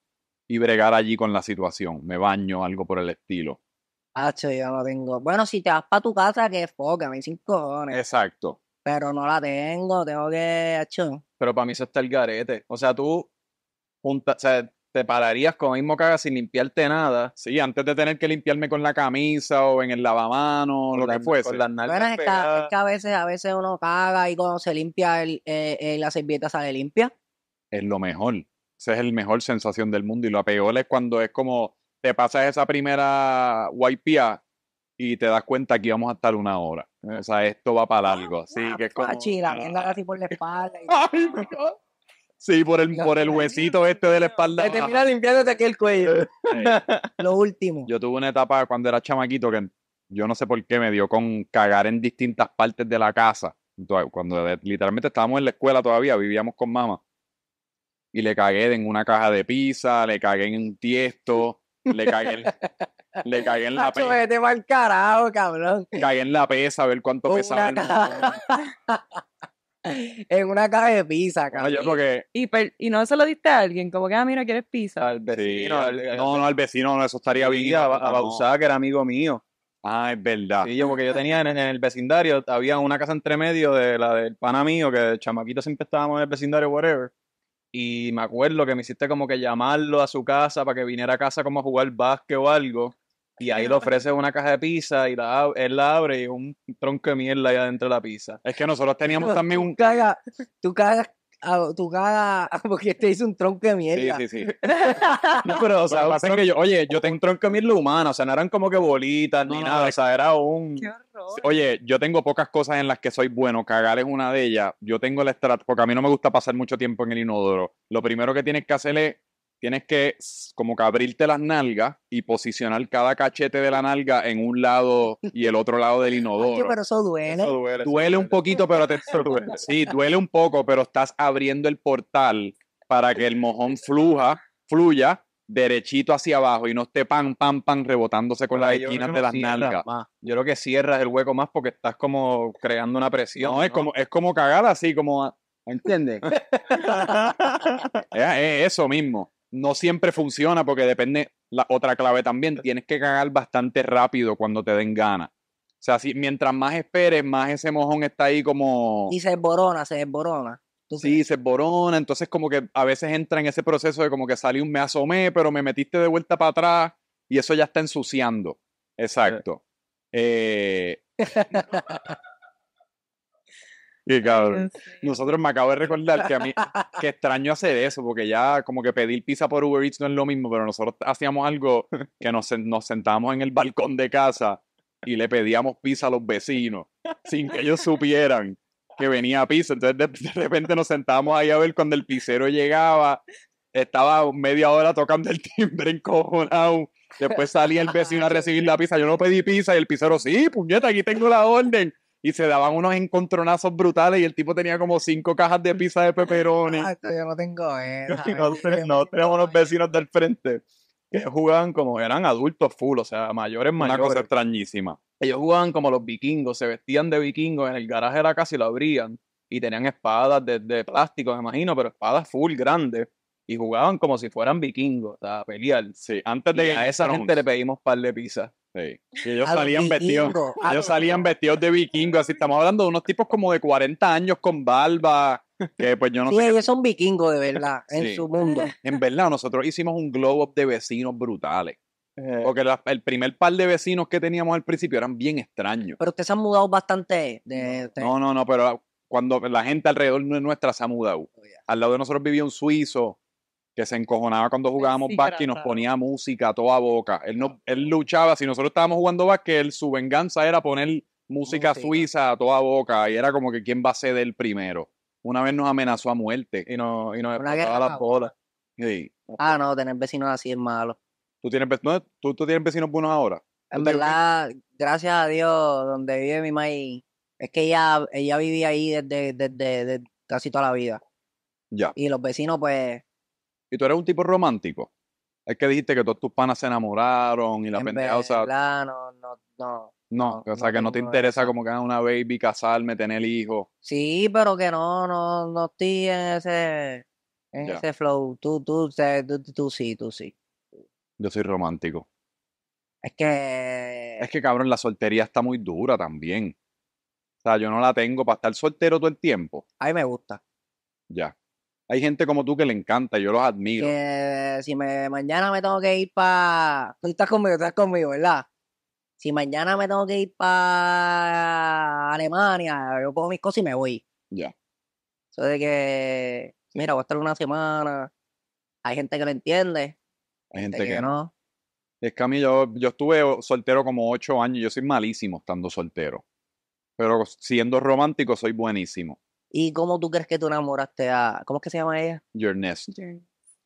y bregar allí con la situación. Me baño, algo por el estilo. Hacho, yo no tengo. Bueno, si te vas para tu casa, que foca, me dicen Exacto. Pero no la tengo, tengo que. Hacho. Pero para mí eso está el garete. O sea, tú junta, te pararías con mismo caga sin limpiarte nada. Sí, antes de tener que limpiarme con la camisa o en el lavamanos, lo que fuese. bueno, es que, a veces, a veces uno caga y cuando se limpia el, eh, eh, la servilleta sale limpia. Es lo mejor. Esa es la mejor sensación del mundo. Y lo peor es cuando es como te pasas esa primera YPA y te das cuenta que íbamos a estar una hora. O sea, esto va para largo. Así ah, que es pues, como. ¡Ah! así por la espalda. (laughs) sí, por el, por el huesito este de la espalda. Te termina limpiándote aquí el cuello. Eh, (laughs) Lo último. Yo tuve una etapa cuando era chamaquito que yo no sé por qué me dio con cagar en distintas partes de la casa. cuando literalmente estábamos en la escuela todavía, vivíamos con mamá. Y le cagué en una caja de pizza, le cagué en un tiesto le cagué, en la pesa. Vete mal carajo, cabrón. Caí en la pesa, a ver cuánto pesaba. (laughs) en una caja de pizza, cabrón. y, no se lo diste a alguien, como que, ah, mira, ¿quieres pizza? Al vecino. no, no, al vecino, no, eso estaría bien. A, a que era amigo mío. Ah, es verdad. Sí, yo porque yo tenía en, el vecindario, había una casa entre medio de la del pana mío, que de chamaquito siempre estábamos en el vecindario, whatever. Y me acuerdo que me hiciste como que llamarlo a su casa para que viniera a casa como a jugar básquet o algo. Y ahí le ofreces una caja de pizza y la, él la abre y un tronco de mierda ahí dentro de la pizza. Es que nosotros teníamos también un. tú cagas a tu (laughs) porque te hice un tronco de mierda. Sí, sí, sí. (laughs) no, pero, o sea, yo, oye, yo tengo un tronco de mierda humano o sea, no eran como que bolitas ni nada, o sea, era un... Oye, yo tengo pocas cosas en las que soy bueno, cagar es una de ellas. Yo tengo la estrato porque a mí no me gusta pasar mucho tiempo en el inodoro. Lo primero que tienes que hacer es tienes que como que abrirte las nalgas y posicionar cada cachete de la nalga en un lado y el otro lado del (laughs) inodoro. pero eso duele. duele, un poquito, pero te duele. (laughs) Sí, duele un poco, pero estás abriendo el portal para que el mojón fluja, fluya derechito hacia abajo y no esté pan, pan, pan rebotándose con las esquinas de las nalgas. Yo creo que cierras el hueco más porque estás como creando una presión. No, es como, es como cagar así, como. ¿Entiendes? (laughs) es eso mismo no siempre funciona porque depende la otra clave también. Tienes que cagar bastante rápido cuando te den ganas. O sea, si, mientras más esperes, más ese mojón está ahí como... Y se desborona, se desborona. Sí, se esborona, entonces como que a veces entra en ese proceso de como que salí un me asomé, pero me metiste de vuelta para atrás y eso ya está ensuciando. Exacto. Eh, (laughs) Y cabrón. Nosotros me acabo de recordar que a mí, que (laughs) extraño hacer eso, porque ya como que pedir pizza por Uber Eats no es lo mismo, pero nosotros hacíamos algo (laughs) que nos, nos sentábamos en el balcón de casa y le pedíamos pizza a los vecinos, sin que ellos supieran que venía pizza. Entonces de, repente nos sentábamos ahí a ver cuando el pizzero llegaba, estaba media hora tocando el timbre encojonado. Después salía el vecino a (laughs) recibir la pizza. Yo no pedí pizza y el pizzero, sí, puñeta, aquí tengo la orden y se daban unos encontronazos brutales y el tipo tenía como cinco cajas de pizza de peperones. (laughs) Ah, yo no tengo eso. (laughs) no tenemos unos vecinos del frente que jugaban como eran adultos full, o sea, mayores, mayores. Una cosa extrañísima. Ellos jugaban como los vikingos, se vestían de vikingos en el garaje de la casa y lo abrían. Y tenían espadas de, de plástico, me imagino, pero espadas full grandes y jugaban como si fueran vikingos, o sea, a pelear. Sí, antes de y a esa gente le pedimos par de pizza. Sí. ellos salían vestidos. Ellos salían vestidos de vikingo. Así estamos hablando de unos tipos como de 40 años con barba. Que pues yo no sí, ellos son vikingos de verdad, en su mundo. (laughs) En verdad, nosotros hicimos un glow up de vecinos brutales. Eh. Porque el primer par de vecinos que teníamos al principio eran bien extraños. Pero ustedes se han mudado bastante de, No, no, no, pero cuando la gente alrededor de nuestra se ha mudado. Oh, al lado de nosotros vivía un suizo que se encojonaba cuando jugábamos sí, y nos ponía música a toda boca. Él, no, luchaba, si nosotros estábamos jugando básquet, su venganza era poner música, suiza a toda boca y era como que quién va a ser el primero. Una vez nos amenazó a muerte y, no, nos espantaba las bolas. Ah, no, tener vecinos así es malo. ¿Tú tienes, tú, tú tienes vecinos buenos ahora? En verdad, gracias a Dios, donde vive mi maíz, es que ella, ella vivía ahí desde, desde, desde casi toda la vida. Ya. Y los vecinos, pues, y tú eres un tipo romántico. Es que dijiste que todos tus panas se enamoraron y la pendeja, No, no, no. No, o sea, que no te interesa como que ah, una baby, casarme, tener hijos. Sí, pero que no, no, no estoy en ese, flow. Tú, tú, tú, tú sí, tú sí. Yo soy romántico. Es que. Es que, cabrón, la soltería está muy dura también. O sea, yo no la tengo para estar soltero todo el tiempo. A mí me gusta. Ya hay gente como tú que le encanta, yo los admiro. si mañana me tengo que ir para... Tú estás conmigo, estás conmigo, ¿verdad? Si mañana me tengo que ir para Alemania, yo cojo mis cosas y me voy. Ya. de que, mira, voy a estar una semana. Hay gente que lo entiende. Hay gente, que, no. Es que a mí yo, yo estuve soltero como ocho años. Yo soy malísimo estando soltero. Pero siendo romántico soy buenísimo. ¿Y cómo tú crees que tú enamoraste a. ¿Cómo es que se llama ella? Your Nest.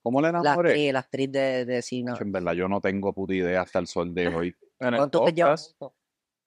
¿Cómo le enamoré? La actriz, de, cine. En verdad, yo no tengo puta idea hasta el sol de hoy. (laughs) ¿Cuánto te llevas?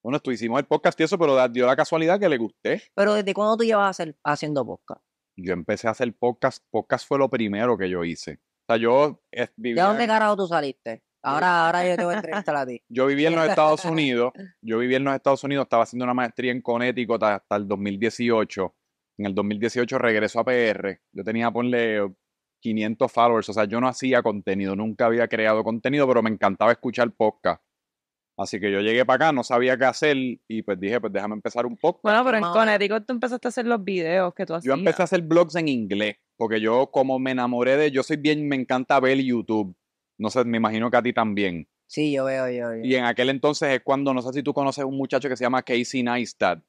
Bueno, tú hicimos el podcast y eso, pero dio la casualidad que le gusté. Pero ¿desde cuándo tú llevas haciendo podcast? Yo empecé a hacer podcast. Podcast fue lo primero que yo hice. O sea, yo eh, ¿De dónde carajo tú saliste? Ahora, ahora yo te voy a entrevistar a ti. (laughs) Yo viví en los (laughs) Estados Unidos. Yo viví en los Estados Unidos. Estaba haciendo una maestría en Connecticut hasta el 2018 en el 2018 regresó a PR. Yo tenía, ponle 500 followers. O sea, yo no hacía contenido, nunca había creado contenido, pero me encantaba escuchar podcast. Así que yo llegué para acá, no sabía qué hacer y pues dije, pues déjame empezar un poco. Bueno, pero en Connecticut tú empezaste a hacer los videos que tú hacías. Yo empecé a hacer blogs en inglés, porque yo como me enamoré de, yo soy bien, me encanta ver YouTube. No sé, me imagino que a ti también. Sí, yo veo, yo veo. Y en aquel entonces es cuando, no sé si tú conoces un muchacho que se llama Casey Neistat.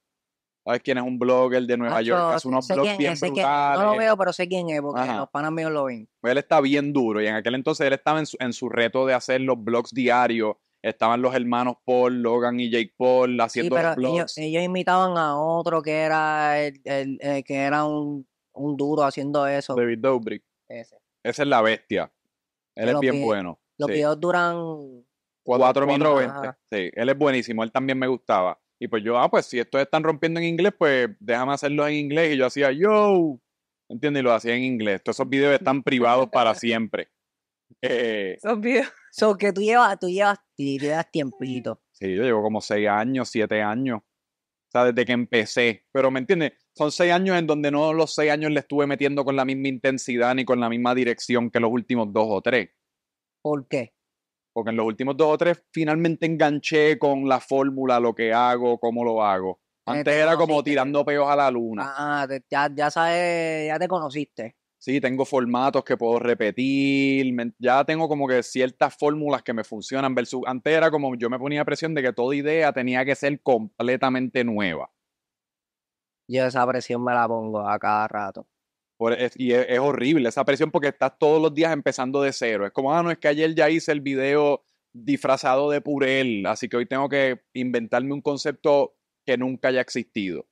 ¿Sabes quién es un blogger de Nueva York? Hace unos blogs bien brutales. no lo veo, pero sé quién es, porque los panas míos lo ven. Pues él está bien duro y en aquel entonces él estaba en su, reto de hacer los blogs diarios estaban los hermanos Paul, Logan y Jake Paul haciendo sí, pero los blogs. Ellos, invitaban imitaban a otro que era el, eh, que era un, un, duro haciendo eso. David Dobrik. Ese. Esa es la bestia. Él es bien bueno. Los sí. duran cuatro, Sí, él es buenísimo. Él también me gustaba. Y pues yo, ah, pues si estos están rompiendo en inglés, pues déjame hacerlo en inglés. Y yo hacía, yo, ¿entiendes? Y lo hacía en inglés. Todos esos videos están privados para siempre. Eh, esos videos. son que tú llevas, tú llevas, tú llevas tiempito. Sí, yo llevo como seis años, siete años. O sea, desde que empecé. Pero, ¿me entiendes? Son seis años en donde no los seis años le estuve metiendo con la misma intensidad ni con la misma dirección que los últimos dos o tres. ¿Por qué? Porque en los últimos dos o tres finalmente enganché con la fórmula, lo que hago, cómo lo hago. Antes era como tirando peos a la luna. Ah, ah ya, sabes, ya te conociste. Sí, tengo formatos que puedo repetir, ya tengo como que ciertas fórmulas que me funcionan. antes era como yo me ponía presión de que toda idea tenía que ser completamente nueva. Yo esa presión me la pongo a cada rato y es, horrible esa presión porque estás todos los días empezando de cero. Es como, ah, no, es que ayer ya hice el video disfrazado de Purel, así que hoy tengo que inventarme un concepto que nunca haya existido.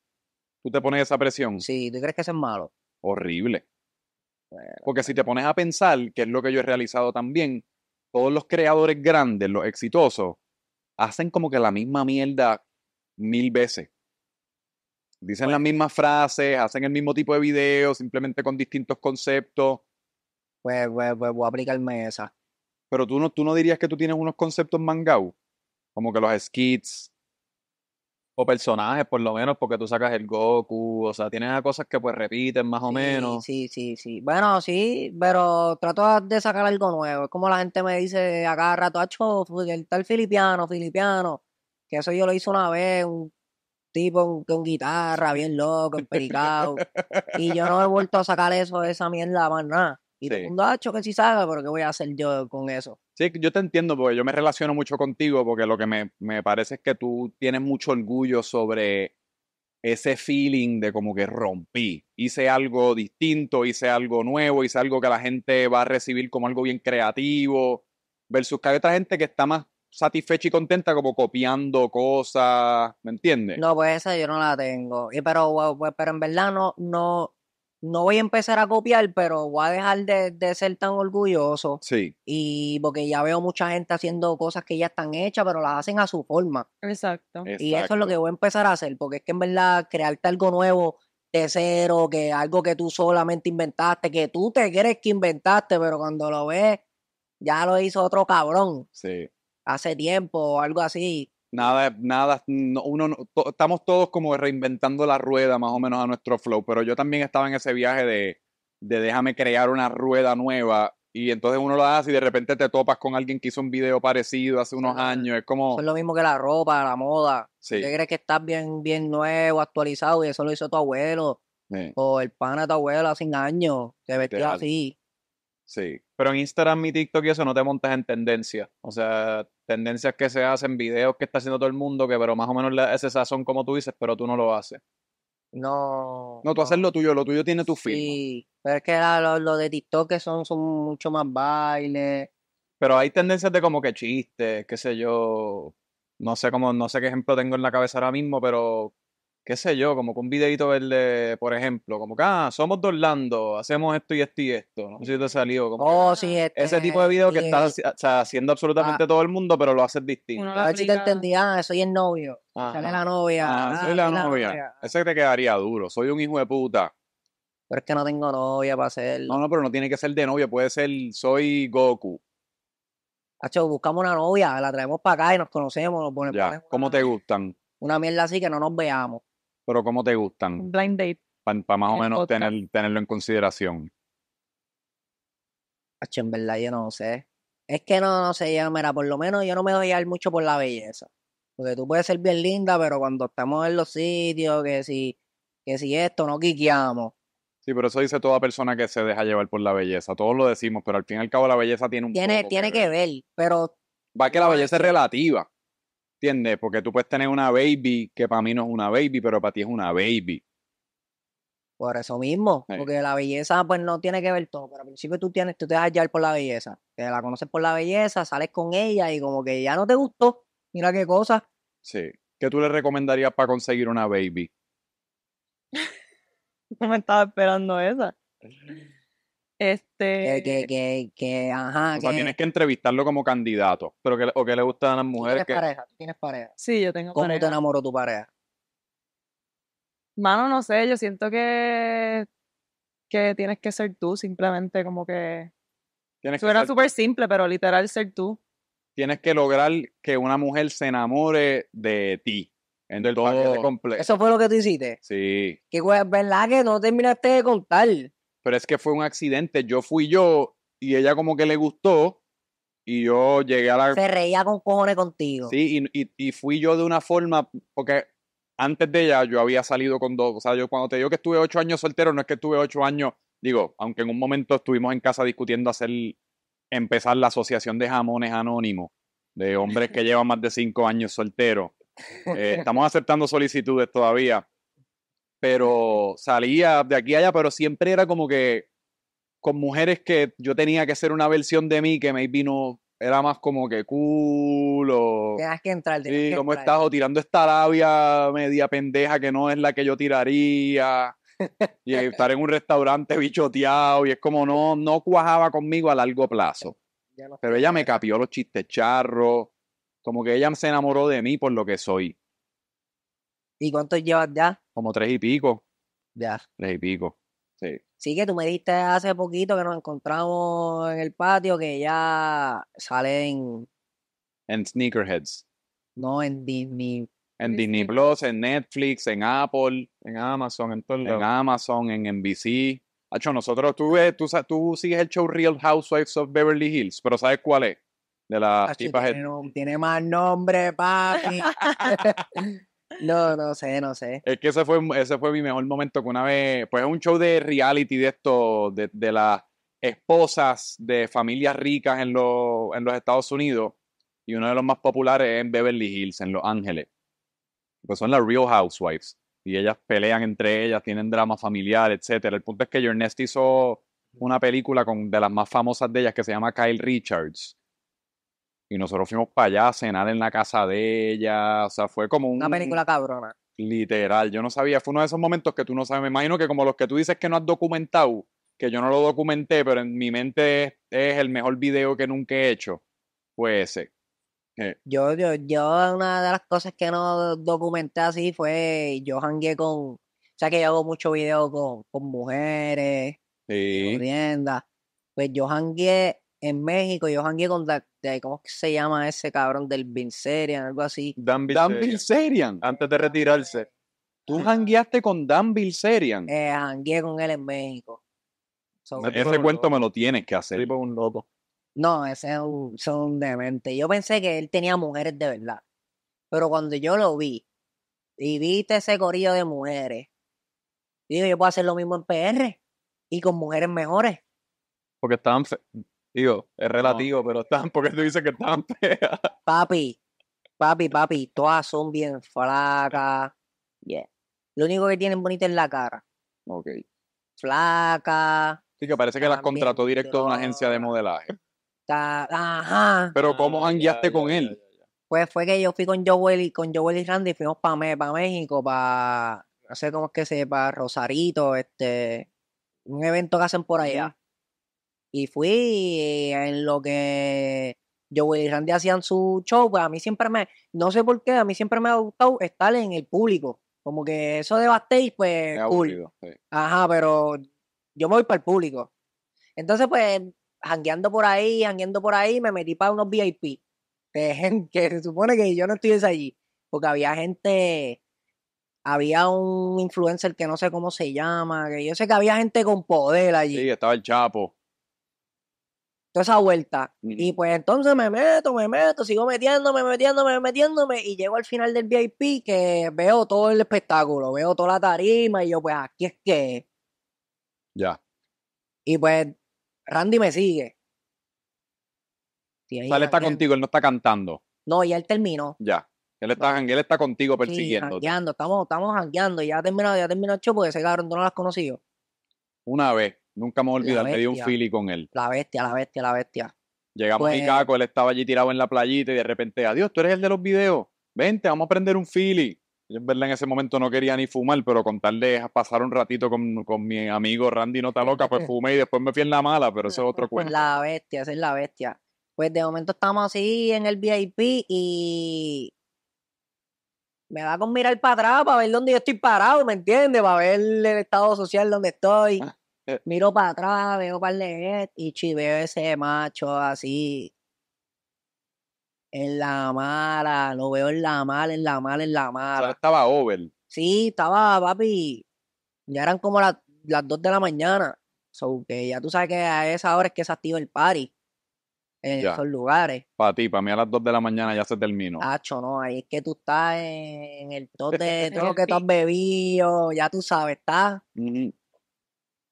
¿Tú te pones esa presión? Sí, ¿tú crees que eso es malo? Horrible. porque si te pones a pensar, que es lo que yo he realizado también, todos los creadores grandes, los exitosos, hacen como que la misma mierda mil veces. Dicen las mismas frases, hacen el mismo tipo de videos, simplemente con distintos conceptos. Pues, pues, pues voy a aplicarme esa. Pero tú no, tú no dirías que tú tienes unos conceptos mangau, como que los skits o personajes por lo menos, porque tú sacas el Goku, o sea, tienes cosas que pues repiten más o menos. Sí, sí, sí. Bueno, sí, pero trato de sacar algo nuevo. Es como la gente me dice a cada rato, hecho pues, el tal filipiano, filipiano, que eso yo lo hice una vez, un tipo con guitarra, bien loco, pericado, (laughs) y yo no he vuelto a sacar eso, de esa mierda más nada. Y sí. todo que si salga, pero ¿qué voy a hacer yo con eso? Sí, yo te entiendo porque yo me relaciono mucho contigo porque lo que me, me parece es que tú tienes mucho orgullo sobre ese feeling de como que rompí, hice algo distinto, hice algo nuevo, hice algo que la gente va a recibir como algo bien creativo, versus que hay otra gente que está más satisfecha y contenta como copiando cosas, ¿me entiendes? No, pues esa yo no la tengo. Y pero, pues, pero en verdad no, no, no voy a empezar a copiar, pero voy a dejar de, ser tan orgulloso. Sí. Y porque ya veo mucha gente haciendo cosas que ya están hechas, pero las hacen a su forma. Exacto. Y eso es lo que voy a empezar a hacer, porque es que en verdad crearte algo nuevo de cero, que algo que tú solamente inventaste, que tú te crees que inventaste, pero cuando lo ves, ya lo hizo otro cabrón. Sí hace tiempo o algo así. Nada, nada, uno, estamos todos como reinventando la rueda más o menos a nuestro flow, pero yo también estaba en ese viaje de, déjame crear una rueda nueva y entonces uno lo hace y de repente te topas con alguien que hizo un video parecido hace unos años. Es como. es lo mismo que la ropa, la moda. Sí. crees que estás bien, bien nuevo, actualizado y eso lo hizo tu abuelo. O el pana de tu abuelo hace un año. Se vestía así. Sí. Pero en Instagram y TikTok y eso no te montas en tendencia, O sea, tendencias que se hacen, videos que está haciendo todo el mundo, que pero más o menos ese son como tú dices, pero tú no lo haces. No. No, tú haces lo tuyo, lo tuyo tiene tu firma. Sí, pero es que lo, de TikTok que son, son mucho más bailes. Pero hay tendencias de como que chistes, qué sé yo. No sé cómo, no sé qué ejemplo tengo en la cabeza ahora mismo, pero qué sé yo, como con un videito verde, por ejemplo, como que, ah, somos de hacemos esto y esto y esto. No sé si te salió. Como oh, ah, sí, este ese tipo de video que está, haciendo absolutamente ah. todo el mundo, pero lo haces distinto. A ver si te entendía, ah, soy el novio. Sale la novia. Ah, soy la, novia. Ese te quedaría duro, soy un hijo de puta. Pero es que no tengo novia para hacerlo. No, no, pero no tiene que ser de novia, puede ser soy Goku. Hacho, buscamos una novia, la traemos para acá y nos conocemos, nos ponemos. Ya, ¿cómo te gustan? Una mierda así que no nos veamos. Pero ¿cómo te gustan? Blind date. Para más o menos tener, tenerlo en consideración. a en verdad, yo no sé. Es que no, no sé, yo, mira, por lo menos yo no me doy mucho por la belleza. Porque tú puedes ser bien linda, pero cuando estamos en los sitios, que si, que si esto, no quiqueamos. Sí, pero eso dice toda persona que se deja llevar por la belleza. Todos lo decimos, pero al fin y al cabo la belleza tiene un. Tiene, tiene que que ver pero. Va que la belleza es relativa. ¿Entiendes? Porque tú puedes tener una baby que para mí no es una baby, pero para ti es una baby. Por eso mismo, porque la belleza pues no tiene que ver todo, pero al principio tú, tienes, tú te a hallar por la belleza, te la conoces por la belleza, sales con ella y como que ya no te gustó, mira qué cosa. Sí, ¿qué tú le recomendarías para conseguir una baby? (laughs) no me estaba esperando esa. Este. Que, que, ajá, o sea, tienes que entrevistarlo como candidato. Pero que, o que le gustan a las mujeres. ¿Tienes pareja? tienes pareja? Sí, yo tengo pareja. ¿Cómo te enamoró tu pareja? Mano, no sé, yo siento que. que tienes que ser tú, simplemente como que. Tienes Suena súper simple, pero literal ser tú. Tienes que lograr que una mujer se enamore de ti. Entonces, oh, todo. Eso fue lo que tú hiciste. Sí. Que, pues, ¿verdad que no terminaste de contar? pero es que fue un accidente, yo fui yo y ella como que le gustó y yo llegué a la... Se reía con cojones contigo. Sí, y, fui yo de una forma, porque antes de ella yo había salido con dos, o sea, yo cuando te digo que estuve ocho años soltero, no es que estuve ocho años, digo, aunque en un momento estuvimos en casa discutiendo hacer, empezar la asociación de jamones anónimos, de hombres que (laughs) llevan más de cinco años solteros. Eh, (laughs) estamos aceptando solicitudes todavía pero salía de aquí a allá, pero siempre era como que con mujeres que yo tenía que ser una versión de mí que me vino era más como que culo. o... que entrar, sí, ¿cómo estás? tirando esta labia media pendeja que no es la que yo tiraría. y estar en un restaurante bichoteado y es como no, no cuajaba conmigo a largo plazo. (laughs) pero ella me capió los chistes charros, como que ella se enamoró de mí por lo que soy. ¿Y cuánto llevas ya? Como tres y pico. Ya. Tres y pico. Sí. Sí, que tú me diste hace poquito que nos encontramos en el patio que ya sale En Sneakerheads. No, en Disney. En Disney Plus, en Netflix, en Apple. En Amazon, en todo En Amazon, en NBC. Hacho, nosotros, tú, tú, sigues el show Real Housewives of Beverly Hills, pero ¿sabes cuál es? De la Hacho, tiene, tiene, más nombre, papi. (laughs) (laughs) No, no sé, no sé. Es que ese fue, ese fue mi mejor momento que una vez, pues es un show de reality de esto, de, las esposas de familias ricas en, los, Estados Unidos y uno de los más populares es en Beverly Hills, en Los Ángeles. Pues son las Real Housewives y ellas pelean entre ellas, tienen drama familiar, etc. El punto es que Ernest hizo una película con, de las más famosas de ellas que se llama Kyle Richards y nosotros fuimos para allá a cenar en la casa de ella. O sea, fue como un, una película cabrona. Literal, yo no sabía. Fue uno de esos momentos que tú no sabes. Me imagino que como los que tú dices que no has documentado, que yo no lo documenté, pero en mi mente es, el mejor video que nunca he hecho. Pues ese. Eh. Yo, yo, yo, una de las cosas que no documenté así fue, yo hangué con, o sea que yo hago mucho video con, con mujeres, eh, sí. con riendas, pues yo hangué en México, yo jangué con eh, ¿cómo se llama ese cabrón del Vincerian, algo así? Dan Vincerian. Antes de retirarse. ¿Tú hangueaste con Dan Vincerian. Eh, con él en México. ese cuento me lo tienes que hacer. por un loco. No, ese es un, son demente. Yo pensé que él tenía mujeres de verdad. Pero cuando yo lo vi y viste ese corillo de mujeres, digo, yo puedo hacer lo mismo en PR y con mujeres mejores. Porque estaban. Digo, es relativo, pero están, (laughs) porque tú dices que están feas. Papi, papi, (laughs) papi, todas son bien flacas. Yeah. Lo único que tienen bonita es la cara. Ok. Flaca. Sí, que parece que las contrató directo de una agencia de modelaje. Pero ¿cómo ah, han con él? Pues fue que yo fui con Joel y con Joel y Randy fuimos para México, para no sé cómo es que se, para Rosarito, este, un evento que hacen por allá. Y fui en lo que yo y Randy hacían su show, pues a mí siempre me, no sé por qué, a mí siempre me ha gustado estar en el público. Como que eso de Bastéis pues cool. Ajá, pero yo me voy para el público. Entonces, pues, Hangueando por ahí, Hangueando por ahí, me metí para unos VIP. gente que se supone que yo no estuviese allí. Porque había gente, había un influencer que no sé cómo se llama, que yo sé que había gente con poder allí. Sí, estaba el Chapo esa vuelta. Y pues entonces me meto, me meto, sigo metiéndome, metiéndome, metiéndome y llego al final del VIP que veo todo el espectáculo, veo toda la tarima y yo pues aquí es que... Ya. Y pues Randy me sigue. Sale está contigo, él no está cantando. No, ya él terminó. Ya. Él está, él está contigo persiguiendo. estamos, estamos jangueando. Y ya terminado, ya terminado el show porque ese cabrón no lo has conocido. Una vez. Nunca me voy a olvidar, me dio un fili con él. La bestia, la bestia, la bestia. Llegamos pues, a Caco, él estaba allí tirado en la playita y de repente, adiós, tú eres el de los videos, vente, vamos a prender un fili. Yo en verdad en ese momento no quería ni fumar, pero con tal de pasar un ratito con, mi amigo Randy Nota Loca, pues (laughs) fumé y después me fui en la mala, pero eso es otro pues cuento. La bestia, esa es la bestia. Pues de momento estamos así en el VIP y me va con mirar para atrás para ver dónde yo estoy parado, ¿me entiendes? Para ver el estado social donde estoy. Ah. Eh, Miro para atrás, veo para el y veo ese macho así. En la mala, lo veo en la mala, en la mala, en la mala. estaba over. Sí, estaba, papi. Ya eran como las, las 2 de la mañana. So que ya tú sabes que a esa hora es que se activa el party en esos lugares. Para ti, para mí a las 2 de la mañana ya se terminó. hacho no, ahí es que tú estás en, el tote, de todo (laughs) que tú bebido, ya tú sabes, estás. Mm, mm.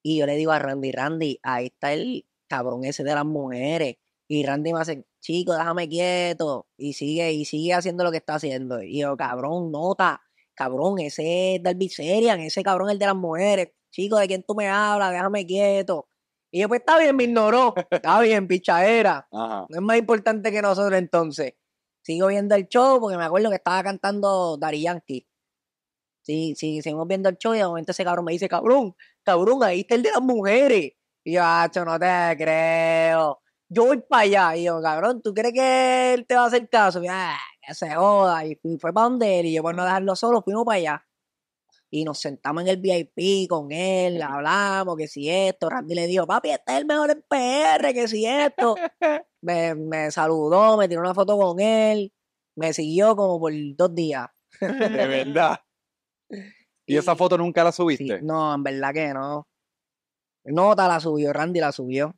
Y yo le digo a Randy, Randy, ahí está el cabrón ese de las mujeres. Y Randy me hace, chico, déjame quieto. Y sigue, y sigue haciendo lo que está haciendo. Y yo, cabrón, nota. Cabrón, ese es del Serian, ese cabrón es el de las mujeres. Chico, ¿de quién tú me hablas? Déjame quieto. Y yo, pues está bien, me ignoró. Está bien, pichadera. No es más importante que nosotros entonces. Sigo viendo el show porque me acuerdo que estaba cantando Dari Yankee. Sí, sí, seguimos viendo el show y de momento ese cabrón me dice, cabrón, cabrón, ahí está el de las mujeres. Y yo, Acho, no te creo. Yo voy para allá. Y yo, cabrón, ¿tú crees que él te va a hacer caso? Y yo, ah, que se joda. Y fue para donde él. Y yo, por pues, no dejarlo solo, fuimos para allá. Y nos sentamos en el VIP con él, hablamos, que si esto. Randy le dijo, papi, este es el mejor en PR, que si esto. (laughs) me, me saludó, me tiró una foto con él. Me siguió como por dos días. De verdad. (laughs) ¿Y, esa foto nunca la subiste? no, en verdad que no. Nota la subió, Randy la subió.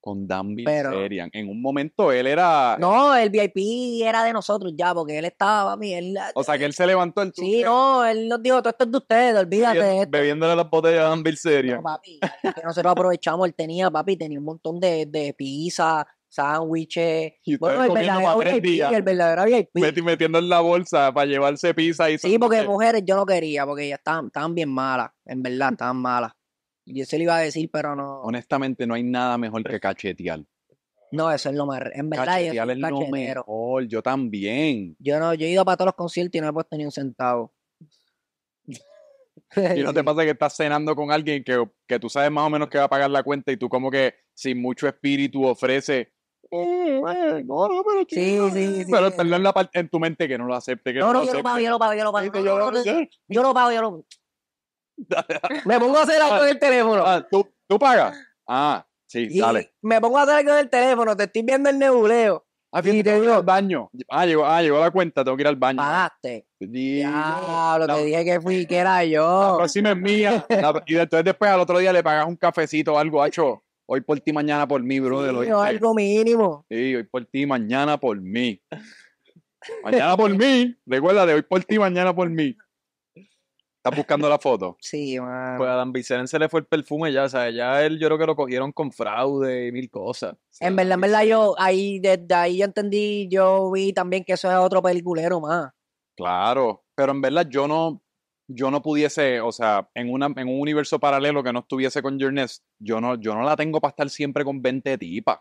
Con Dan pero, Serian. En un momento él era. No, el VIP era de nosotros ya, porque él estaba, papi. o sea, que él (laughs) se levantó el Sí, no, él nos dijo, todo esto es de ustedes, olvídate. bebiéndole las botellas a Dan Serian. No, papi, que nosotros aprovechamos, él tenía, papi, tenía un montón de, de pizza, sándwiches. bueno, el verdadero, metiendo en la bolsa para llevarse pizza y Sí, porque eh mujeres yo no quería, porque ellas estaban, bien malas, en verdad, (laughs) estaban malas. Y se le iba a decir, pero no. Honestamente, no hay nada mejor que cachetear. No, eso es lo más. En verdad, cachetear es, lo mejor. Yo también. Yo no, yo he ido para todos los conciertos y no he puesto ni un centavo. y no te (laughs) pasa que estás cenando con alguien que, que tú sabes más o menos que va a pagar la cuenta y tú, como que sin mucho espíritu, ofrece Sí, eh. sí, eh. sí. Pero perdón la en tu mente que no lo acepte. Que no, no, yo lo pago, yo lo pago, yo lo pago. Yo lo pago, yo (laughs) lo Me pongo a hacer algo en el teléfono. Ah, ¿tú, ¿Tú pagas? Ah, sí, dale. Me pongo a hacer algo en el teléfono, te estoy viendo el nebuleo. Ah, y te al baño. Ah llegó, ah, llegó la cuenta, tengo que ir al baño. Pagaste. Diablo, te dije que fui, que era yo. La próxima es mía. y entonces después al otro día le pagas un cafecito o algo, hacho. Hoy por ti, mañana por mí, brother. algo mínimo. Sí, hoy por ti, mañana por mí. mañana por mí. Recuerda de hoy por ti, mañana por mí. ¿Estás buscando la foto? Sí, man. Pues a Dan Vicente se le fue el perfume ya, o sea, ya él yo creo que lo cogieron con fraude y mil cosas. en verdad, en verdad, yo ahí, desde ahí yo entendí, yo vi también que eso es otro peliculero más. Claro, pero en verdad yo no, yo no pudiese, o sea, en, una, en un universo paralelo que no estuviese con Your yo no, yo no la tengo para estar siempre con 20 tipas.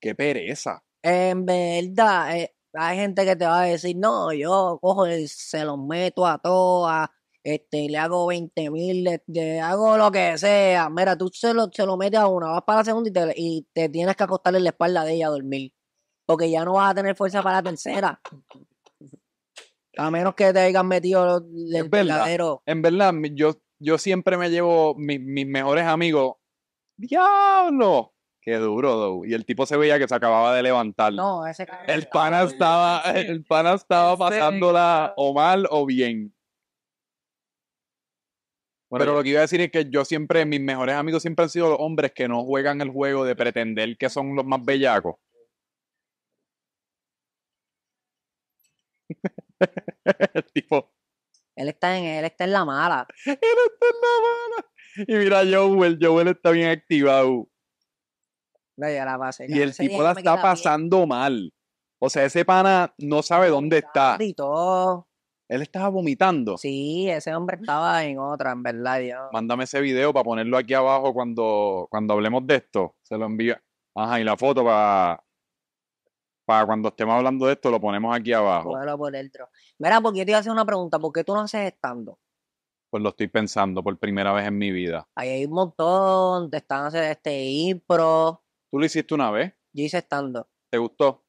Qué pereza. En verdad, eh, hay gente que te va a decir, no, yo cojo, y se los meto a todas, este, le hago 20 mil, le, hago lo que sea. Mira, tú se lo, se lo metes a una, vas para la segunda y te, tienes que acostar en la espalda de ella a dormir. Porque ya no vas a tener fuerza para la tercera. A menos que te hayan metido el verdadero. En verdad, yo, yo siempre me llevo mis, mejores amigos. ¡Diablo! Qué duro, Dow! Y el tipo se veía que se acababa de levantar. No, ese El pana estaba, el pana estaba pasándola o mal o bien. Pero lo que iba a decir es que yo siempre, mis mejores amigos siempre han sido los hombres que no juegan el juego de pretender que son los más bellacos. (laughs) (laughs) tipo. Él está, en, él está en la mala. Él está en la mala. Y mira, Joel, Joel está bien activado. ya y el tipo la está pasando mal. O sea, ese pana no sabe dónde está. Gritó. Él estaba vomitando. Sí, ese hombre estaba en otra, en verdad. Dios. Mándame ese video para ponerlo aquí abajo cuando, cuando hablemos de esto. Se lo envío. Ajá, y la foto para para cuando estemos hablando de esto, lo ponemos aquí abajo. por dentro. Mira, porque yo te iba a hacer una pregunta. ¿Por qué tú no haces estando? Pues lo estoy pensando por primera vez en mi vida. Ahí hay un montón. de están de este impro. ¿Tú lo hiciste una vez? Yo hice estando. ¿Te gustó?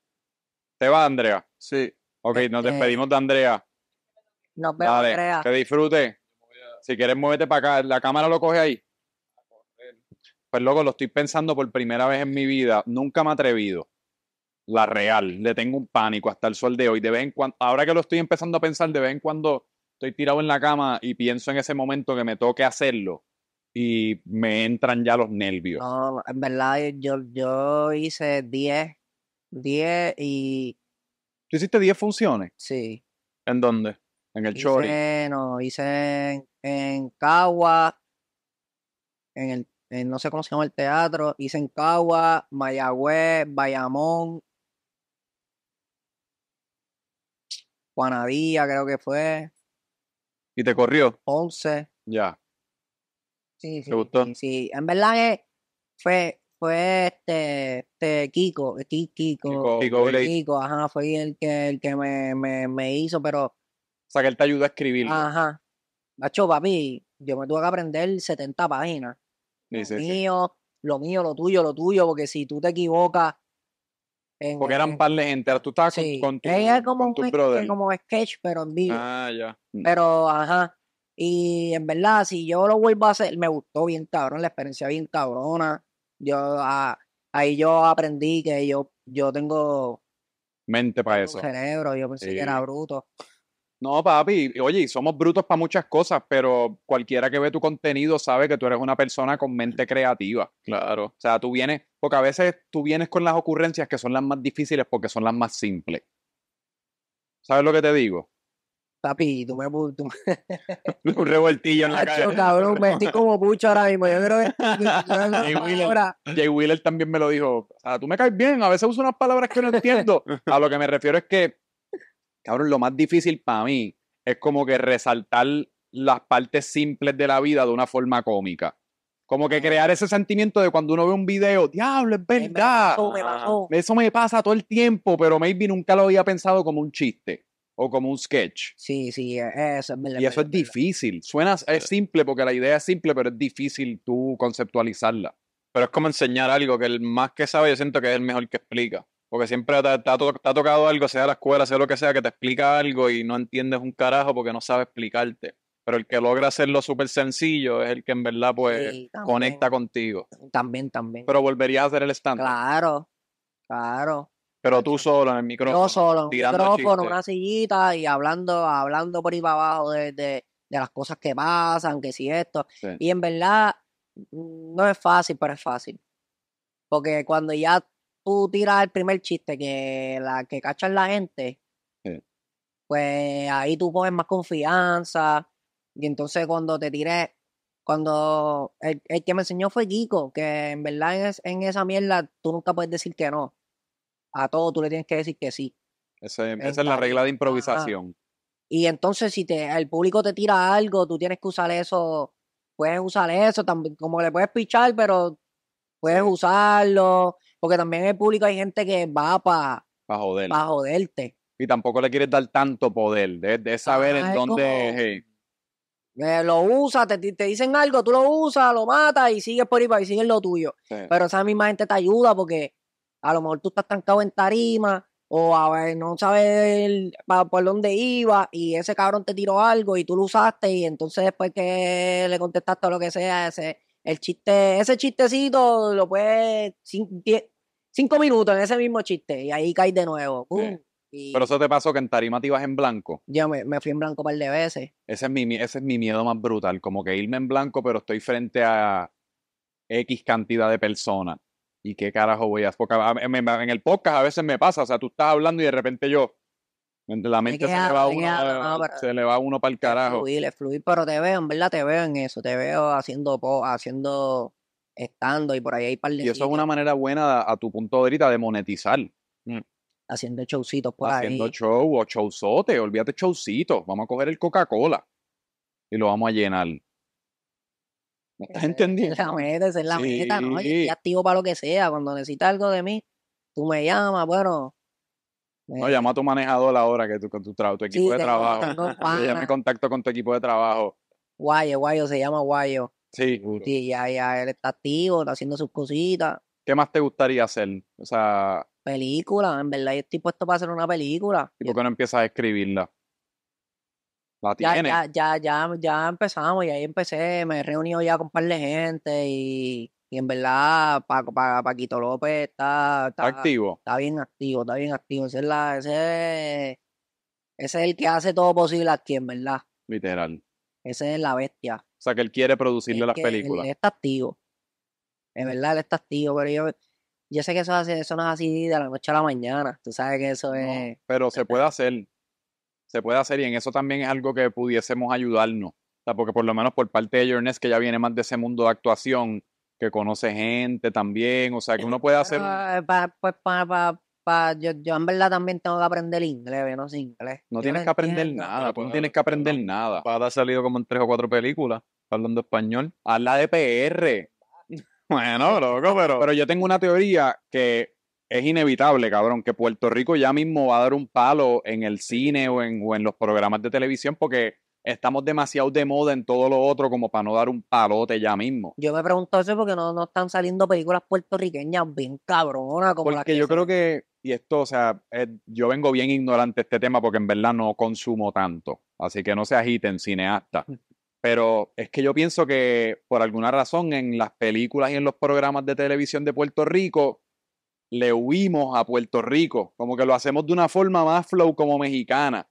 ¿Te va, Andrea? Sí. Ok, nos este despedimos de Andrea. Nos vemos, Andrea. Que disfrute. Si quieres, muévete para acá. La cámara lo coge ahí. Pues, loco, lo estoy pensando por primera vez en mi vida. Nunca me he atrevido. La real, le tengo un pánico hasta el sol de hoy. De vez en cuando, ahora que lo estoy empezando a pensar, de vez en cuando estoy tirado en la cama y pienso en ese momento que me toque hacerlo y me entran ya los nervios. No, en verdad, eh, yo, hice 10, 10 y... ¿Tú hiciste 10 funciones? Sí. ¿En dónde? ¿En el Chori? No, hice en, en Cagua, en el, no sé cómo se llama el teatro, hice en Cagua, Mayagüez, Bayamón, Juanadía, creo que fue. ¿Y te corrió? 11. Ya. Sí, sí. ¿Te gustó? Sí, En verdad que fue, fue este, este Kiko, Kiko, Kiko, Kiko, ajá, fue el que, el que me, hizo, pero... O sea, que él te ayudó a escribir. Ajá. Macho, papi, yo me tuve que aprender 70 páginas. lo mío, lo mío, lo tuyo, lo tuyo, porque si tú te equivocas, porque eran par de tú estabas con, tu como un sketch, pero en vivo. Ah, mm. Pero, ajá. Y en verdad, si yo lo vuelvo a hacer, me gustó bien cabrón, la experiencia bien cabrona. Yo, ah, ahí yo aprendí que yo, yo tengo... Mente para eso. cerebro, yo pensé que era bruto. No, papi, oye, somos brutos para muchas cosas, pero cualquiera que ve tu contenido sabe que tú eres una persona con mente creativa. Claro. O sea, tú vienes, porque a veces tú vienes con las ocurrencias que son las más difíciles porque son las más simples. ¿Sabes lo que te digo? Papi, tú me. (laughs) un revoltillo en la cara. cabrón, me pues, estoy como pucho ahora mismo. Yo creo que. (laughs) Jay, Wheeler, Jay Wheeler también me lo dijo. O sea, tú me caes bien, a veces uso unas palabras que no entiendo. A lo que me refiero es que cabrón, lo más difícil para mí es como que resaltar las partes simples de la vida de una forma cómica. Como que crear ah. ese sentimiento de cuando uno ve un video, diablo, es verdad. Eso me, pasa todo el tiempo, pero maybe nunca lo había pensado como un chiste o como un sketch. Sí, sí, e, eso es Y eso es difícil. Suena, es simple porque la idea es simple, pero es difícil tú conceptualizarla. Pero es como enseñar algo que el más que sabe, yo siento que es el mejor que explica. Porque siempre te, ha tocado algo, sea la escuela, sea lo que sea, que te explica algo y no entiendes un carajo porque no sabe explicarte. Pero el que logra hacerlo súper sencillo es el que en verdad pues conecta contigo. También, también. Pero volvería a hacer el stand. Claro, claro. Pero tú solo en el micrófono. Yo solo, en el micrófono, una sillita y hablando, hablando por ahí para abajo de, las cosas que pasan, que si esto. Y en verdad mm, no es fácil, pero es fácil. Porque cuando ya tú tiras el primer chiste que la que cachan la gente, pues ahí tú pones más confianza. Y entonces cuando te tiré, cuando el, que me enseñó fue Kiko, que en verdad en, esa mierda tú nunca puedes decir que no. A todo tú le tienes que decir que sí. esa es la regla de improvisación. Y entonces si te, el público te tira algo, tú tienes que usar eso, puedes usar eso, también, como le puedes pichar, pero puedes usarlo. Porque también en el público hay gente que va para joder. joderte. Y tampoco le quieres dar tanto poder. de saber en dónde. Eh, lo usa, te, dicen algo, tú lo usas, lo matas y sigues por ahí para y sigues lo tuyo. Pero esa misma gente te ayuda porque a lo mejor tú estás trancado en tarima o a ver, no sabes por dónde iba y ese cabrón te tiró algo y tú lo usaste y entonces después que le contestaste o lo que sea, ese, el chiste, ese chistecito lo puedes cinco minutos en ese mismo chiste y ahí caes de nuevo. Eh, pero eso te pasó que en tarima te ibas en blanco. Ya me, fui en blanco un par de veces. Ese es, mi, ese es mi miedo más brutal, como que irme en blanco, pero estoy frente a X cantidad de personas. ¿Y qué carajo voy a hacer? en el podcast a veces me pasa, o sea, tú estás hablando y de repente yo, la mente eh, se, le va uno, se le va uno para el carajo. fluir, pero te veo, en verdad te veo en eso, te veo haciendo, haciendo estando y por ahí hay par de. Y eso es una manera buena, a, tu punto de vista de monetizar. Mm. Haciendo showcitos por ahí. Haciendo show o showzote, olvídate showcitos. Vamos a coger el Coca-Cola y lo vamos a llenar. ¿Me estás entendiendo? Es la meta, la meta, ¿no? activo para lo que sea. Cuando necesitas algo de mí, tú me llamas, bueno. No, eh llama a tu manejador ahora que tú, con tu, equipo de trabajo. Yo (laughs) me contacto con tu equipo de trabajo. Guayo, Guayo, se llama Guayo. Sí. ya, él está activo, está haciendo sus cositas. ¿Qué más te gustaría hacer? O sea. Película, en verdad yo estoy puesto para hacer una película. ¿Y por qué no empiezas a escribirla? ya, Ya, ya, ya, empezamos y ahí empecé, me he reunido ya con un par de gente y, en verdad Paquito López está, está, activo. Está bien activo, está bien activo. Ese es, ese es el que hace todo posible aquí, en verdad. Literal. Ese es la bestia. O sea, que él quiere producirle las que películas. Él, está activo. En verdad, él está activo, pero yo, yo sé que eso, hace, eso no es así de la noche a la mañana. Tú sabes que eso es. pero se puede hacer. Se puede hacer y en eso también es algo que pudiésemos ayudarnos. O sea, porque por lo menos por parte de Jornes, que ya viene más de ese mundo de actuación, que conoce gente también, o sea, que uno puede hacer. Eh, pues, yo, yo, en verdad también tengo que aprender inglés, no inglés. No tienes que aprender nada, no tienes que aprender nada. Para haber salido como en tres o cuatro películas hablando español. Habla de PR. (laughs) Bueno, loco, pero, pero yo tengo una teoría que es inevitable, cabrón, que Puerto Rico ya mismo va a dar un palo en el cine o en, en los programas de televisión porque estamos demasiado de moda en todo lo otro como para no dar un palote ya mismo. Yo me pregunto eso porque no, no están saliendo películas puertorriqueñas bien cabronas como porque que yo creo que, y esto, o sea, yo vengo bien ignorante de este tema porque en verdad no consumo tanto. Así que no se agiten, cineasta. (laughs) pero es que yo pienso que por alguna razón en las películas y en los programas de televisión de Puerto Rico le huimos a Puerto Rico, como que lo hacemos de una forma más flow como mexicana.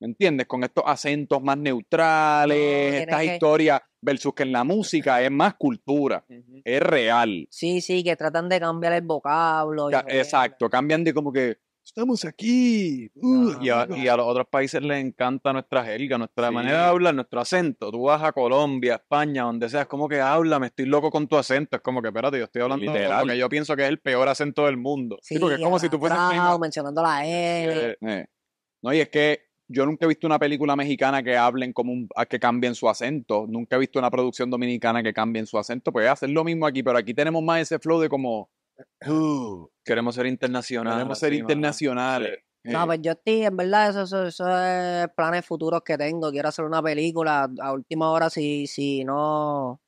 ¿Me entiendes? Con estos acentos más neutrales, estas historias versus que en la música es más cultura, es real. Sí, sí, que tratan de cambiar el vocablo. exacto, cambian de como que estamos aquí. Uh, y, a, los otros países les encanta nuestra jerga, nuestra manera de hablar, nuestro acento. Tú vas a Colombia, España, donde seas, como que habla, me estoy loco con tu acento. Es como que, espérate, yo estoy hablando Literal. porque yo pienso que es el peor acento del mundo. Sí, porque es como si tú fueras mencionando la L. Eh. No, y es que yo nunca he visto una película mexicana que hablen como que cambien su acento. Nunca he visto una producción dominicana que cambien su acento. Pues hacen lo mismo aquí, pero aquí tenemos más ese flow de como queremos ser internacionales. Queremos ser internacionales. No, pues yo estoy, en verdad, esos son planes futuros que tengo. Quiero hacer una película a última hora si, no.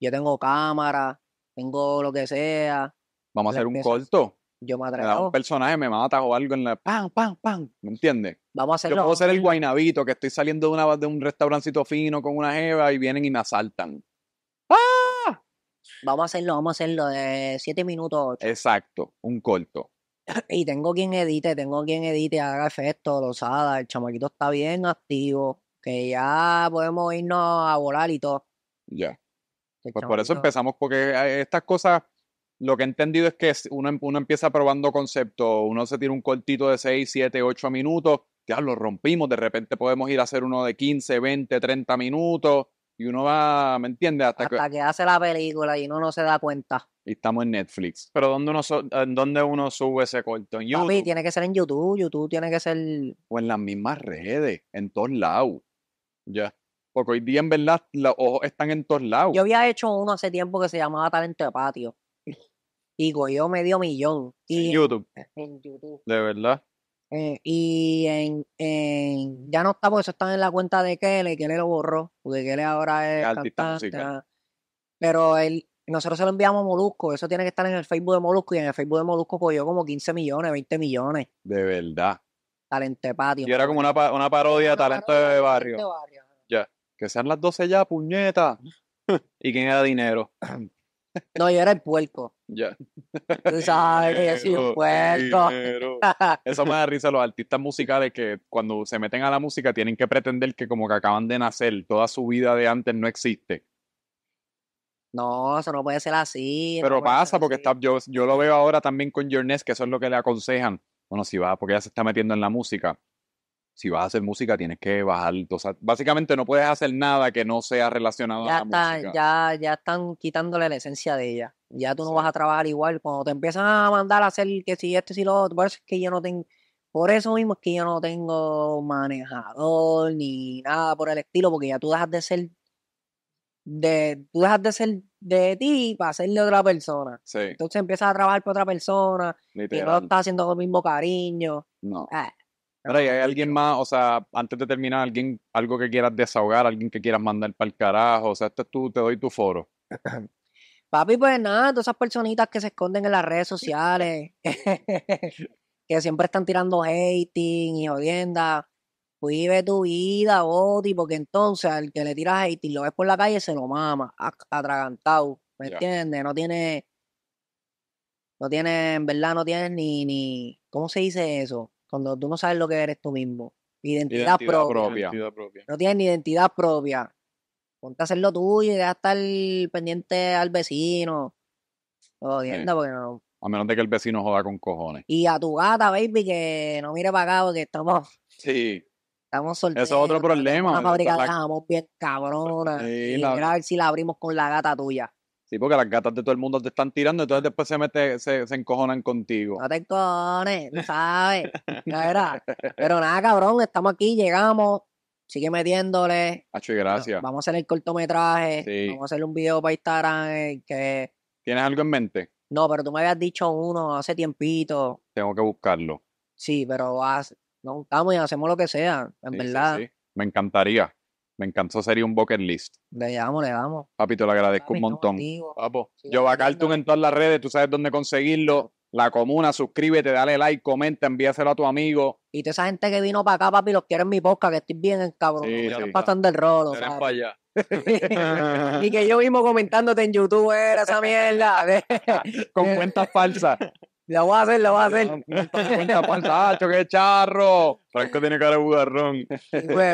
Yo tengo cámara, tengo lo que sea. Vamos a hacer un corto. Yo me atrevo. un personaje, me mata o algo en la. ¡Pam, pam, pam! ¿Me entiendes? Vamos a hacerlo. Yo puedo ser el (laughs) guainabito que estoy saliendo de, una, de un restaurancito fino con una jeva y vienen y me asaltan. ¡Ah! Vamos a hacerlo, vamos a hacerlo de eh, 7 minutos Exacto, un corto. (clears throat) Y tengo quien edite, tengo quien edite, haga efecto, haga, el chamaquito está bien activo, que ya podemos irnos a volar y todo. Ya. pues por eso empezamos, porque eh, estas cosas, lo que he entendido es que uno, em, uno empieza probando conceptos, uno se tira un cortito de 6, 7, 8 minutos, ya lo rompimos, de repente podemos ir a hacer uno de 15, 20, 30 minutos y uno va, ¿me entiendes? Hasta, Hasta que, hace la película y uno no se da cuenta. Y estamos en Netflix. Pero ¿dónde uno, en ¿dónde uno sube ese corto? En YouTube. tiene que ser en YouTube, YouTube tiene que ser... O en las mismas redes, en todos lados. Ya. Porque hoy día en verdad los ojos están en todos lados. Yo había hecho uno hace tiempo que se llamaba Talento de Patio. (laughs) Y yo medio millón. en YouTube. En YouTube. De verdad. Eh, y en, ya no está, porque eso está en la cuenta de Kele, Kele lo borró, porque Kele ahora es cantante. Ah, pero él, nosotros se lo enviamos a Molusco, eso tiene que estar en el Facebook de Molusco, y en el Facebook de Molusco cogió como 15 millones, 20 millones. De verdad. Talente patio. Y era como una, parodia de talento de barrio. Ya. Que sean las 12 ya, puñeta. (laughs) ¿Y quién era dinero? (clears throat) No, yo era el puerco. Ya. Tú sabes que yo soy un puerco. Eso me da risa a los artistas musicales que cuando se meten a la música tienen que pretender que como que acaban de nacer, toda su vida de antes no existe. No, eso no puede ser así. Pero pasa porque está, yo, lo veo ahora también con Jornes que eso es lo que le aconsejan. Bueno, si va, porque ya se está metiendo en la música si vas a hacer música tienes que bajar, o básicamente no puedes hacer nada que no sea relacionado ya a la música. Ya, ya están quitándole la esencia de ella. Ya tú no vas a trabajar igual. Cuando te empiezan a mandar a hacer que si este, si lo otro, por eso que yo no tengo, por eso mismo es que yo no tengo manejador ni nada por el estilo, porque ya tú dejas de ser de, tú dejas de ser de ti para ser de otra persona. Entonces empiezas a trabajar para otra persona y no estás haciendo el mismo cariño. No. Ah hay alguien más, o sea, antes de terminar, alguien, algo que quieras desahogar, alguien que quieras mandar para el carajo, o sea, este es tú, te doy tu foro. (clears throat) Papi, pues nada, todas esas personitas que se esconden en las redes sociales, (laughs) que siempre están tirando hating y jodienda, vive tu vida, Boti, porque entonces al que le tiras hating lo ves por la calle se lo mama, atragantado, ¿me entiendes? No tiene, no tiene, en verdad no tiene ni, ni, ¿cómo se dice eso? cuando tú no sabes lo que eres tú mismo. Identidad, propia. No tienes ni identidad propia. Ponte a hacer lo tuyo y deja estar pendiente al vecino. porque no. A menos de que el vecino joda con cojones. Y a tu gata, baby, que no mire para acá porque estamos. Sí. Estamos solteros. Eso es otro problema. Una fábrica bien cabrona. y a ver si la abrimos con la gata tuya. Sí, porque las gatas de todo el mundo te están tirando, entonces después se mete, se, encojonan contigo. No te encojones, no sabes. (laughs) Era. Pero nada, cabrón, estamos aquí, llegamos, sigue metiéndole. Hacho, gracias. Vamos a hacer el cortometraje, vamos a hacer un video para Instagram eh, que... ¿Tienes algo en mente? No, pero tú me habías dicho uno hace tiempito. Tengo que buscarlo. Sí, pero vamos no, y hacemos lo que sea, en verdad. Sí, Me encantaría. Me encantó, sería un bucket list. Le damos, le damos. Papi, te lo agradezco un montón. Papo, yo yo en todas las redes, tú sabes dónde conseguirlo. La comuna, suscríbete, dale like, comenta, envíaselo a tu amigo. Y toda esa gente que vino para acá, papi, los quiero en mi podcast, que estoy bien, cabrón. Sí, sí. pasando el rolo. para allá. (laughs) y que (laughs) yo mismo comentándote en YouTube era esa mierda. (laughs) Con cuentas falsas. La voy a hacer, la voy a hacer. (laughs) Cuenta ah, qué charro. Franco tiene cara de bugarrón.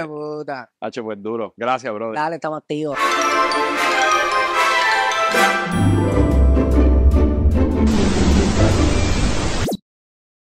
puta. (laughs) Hacho, pues duro. Gracias, brother. Dale, estamos tío.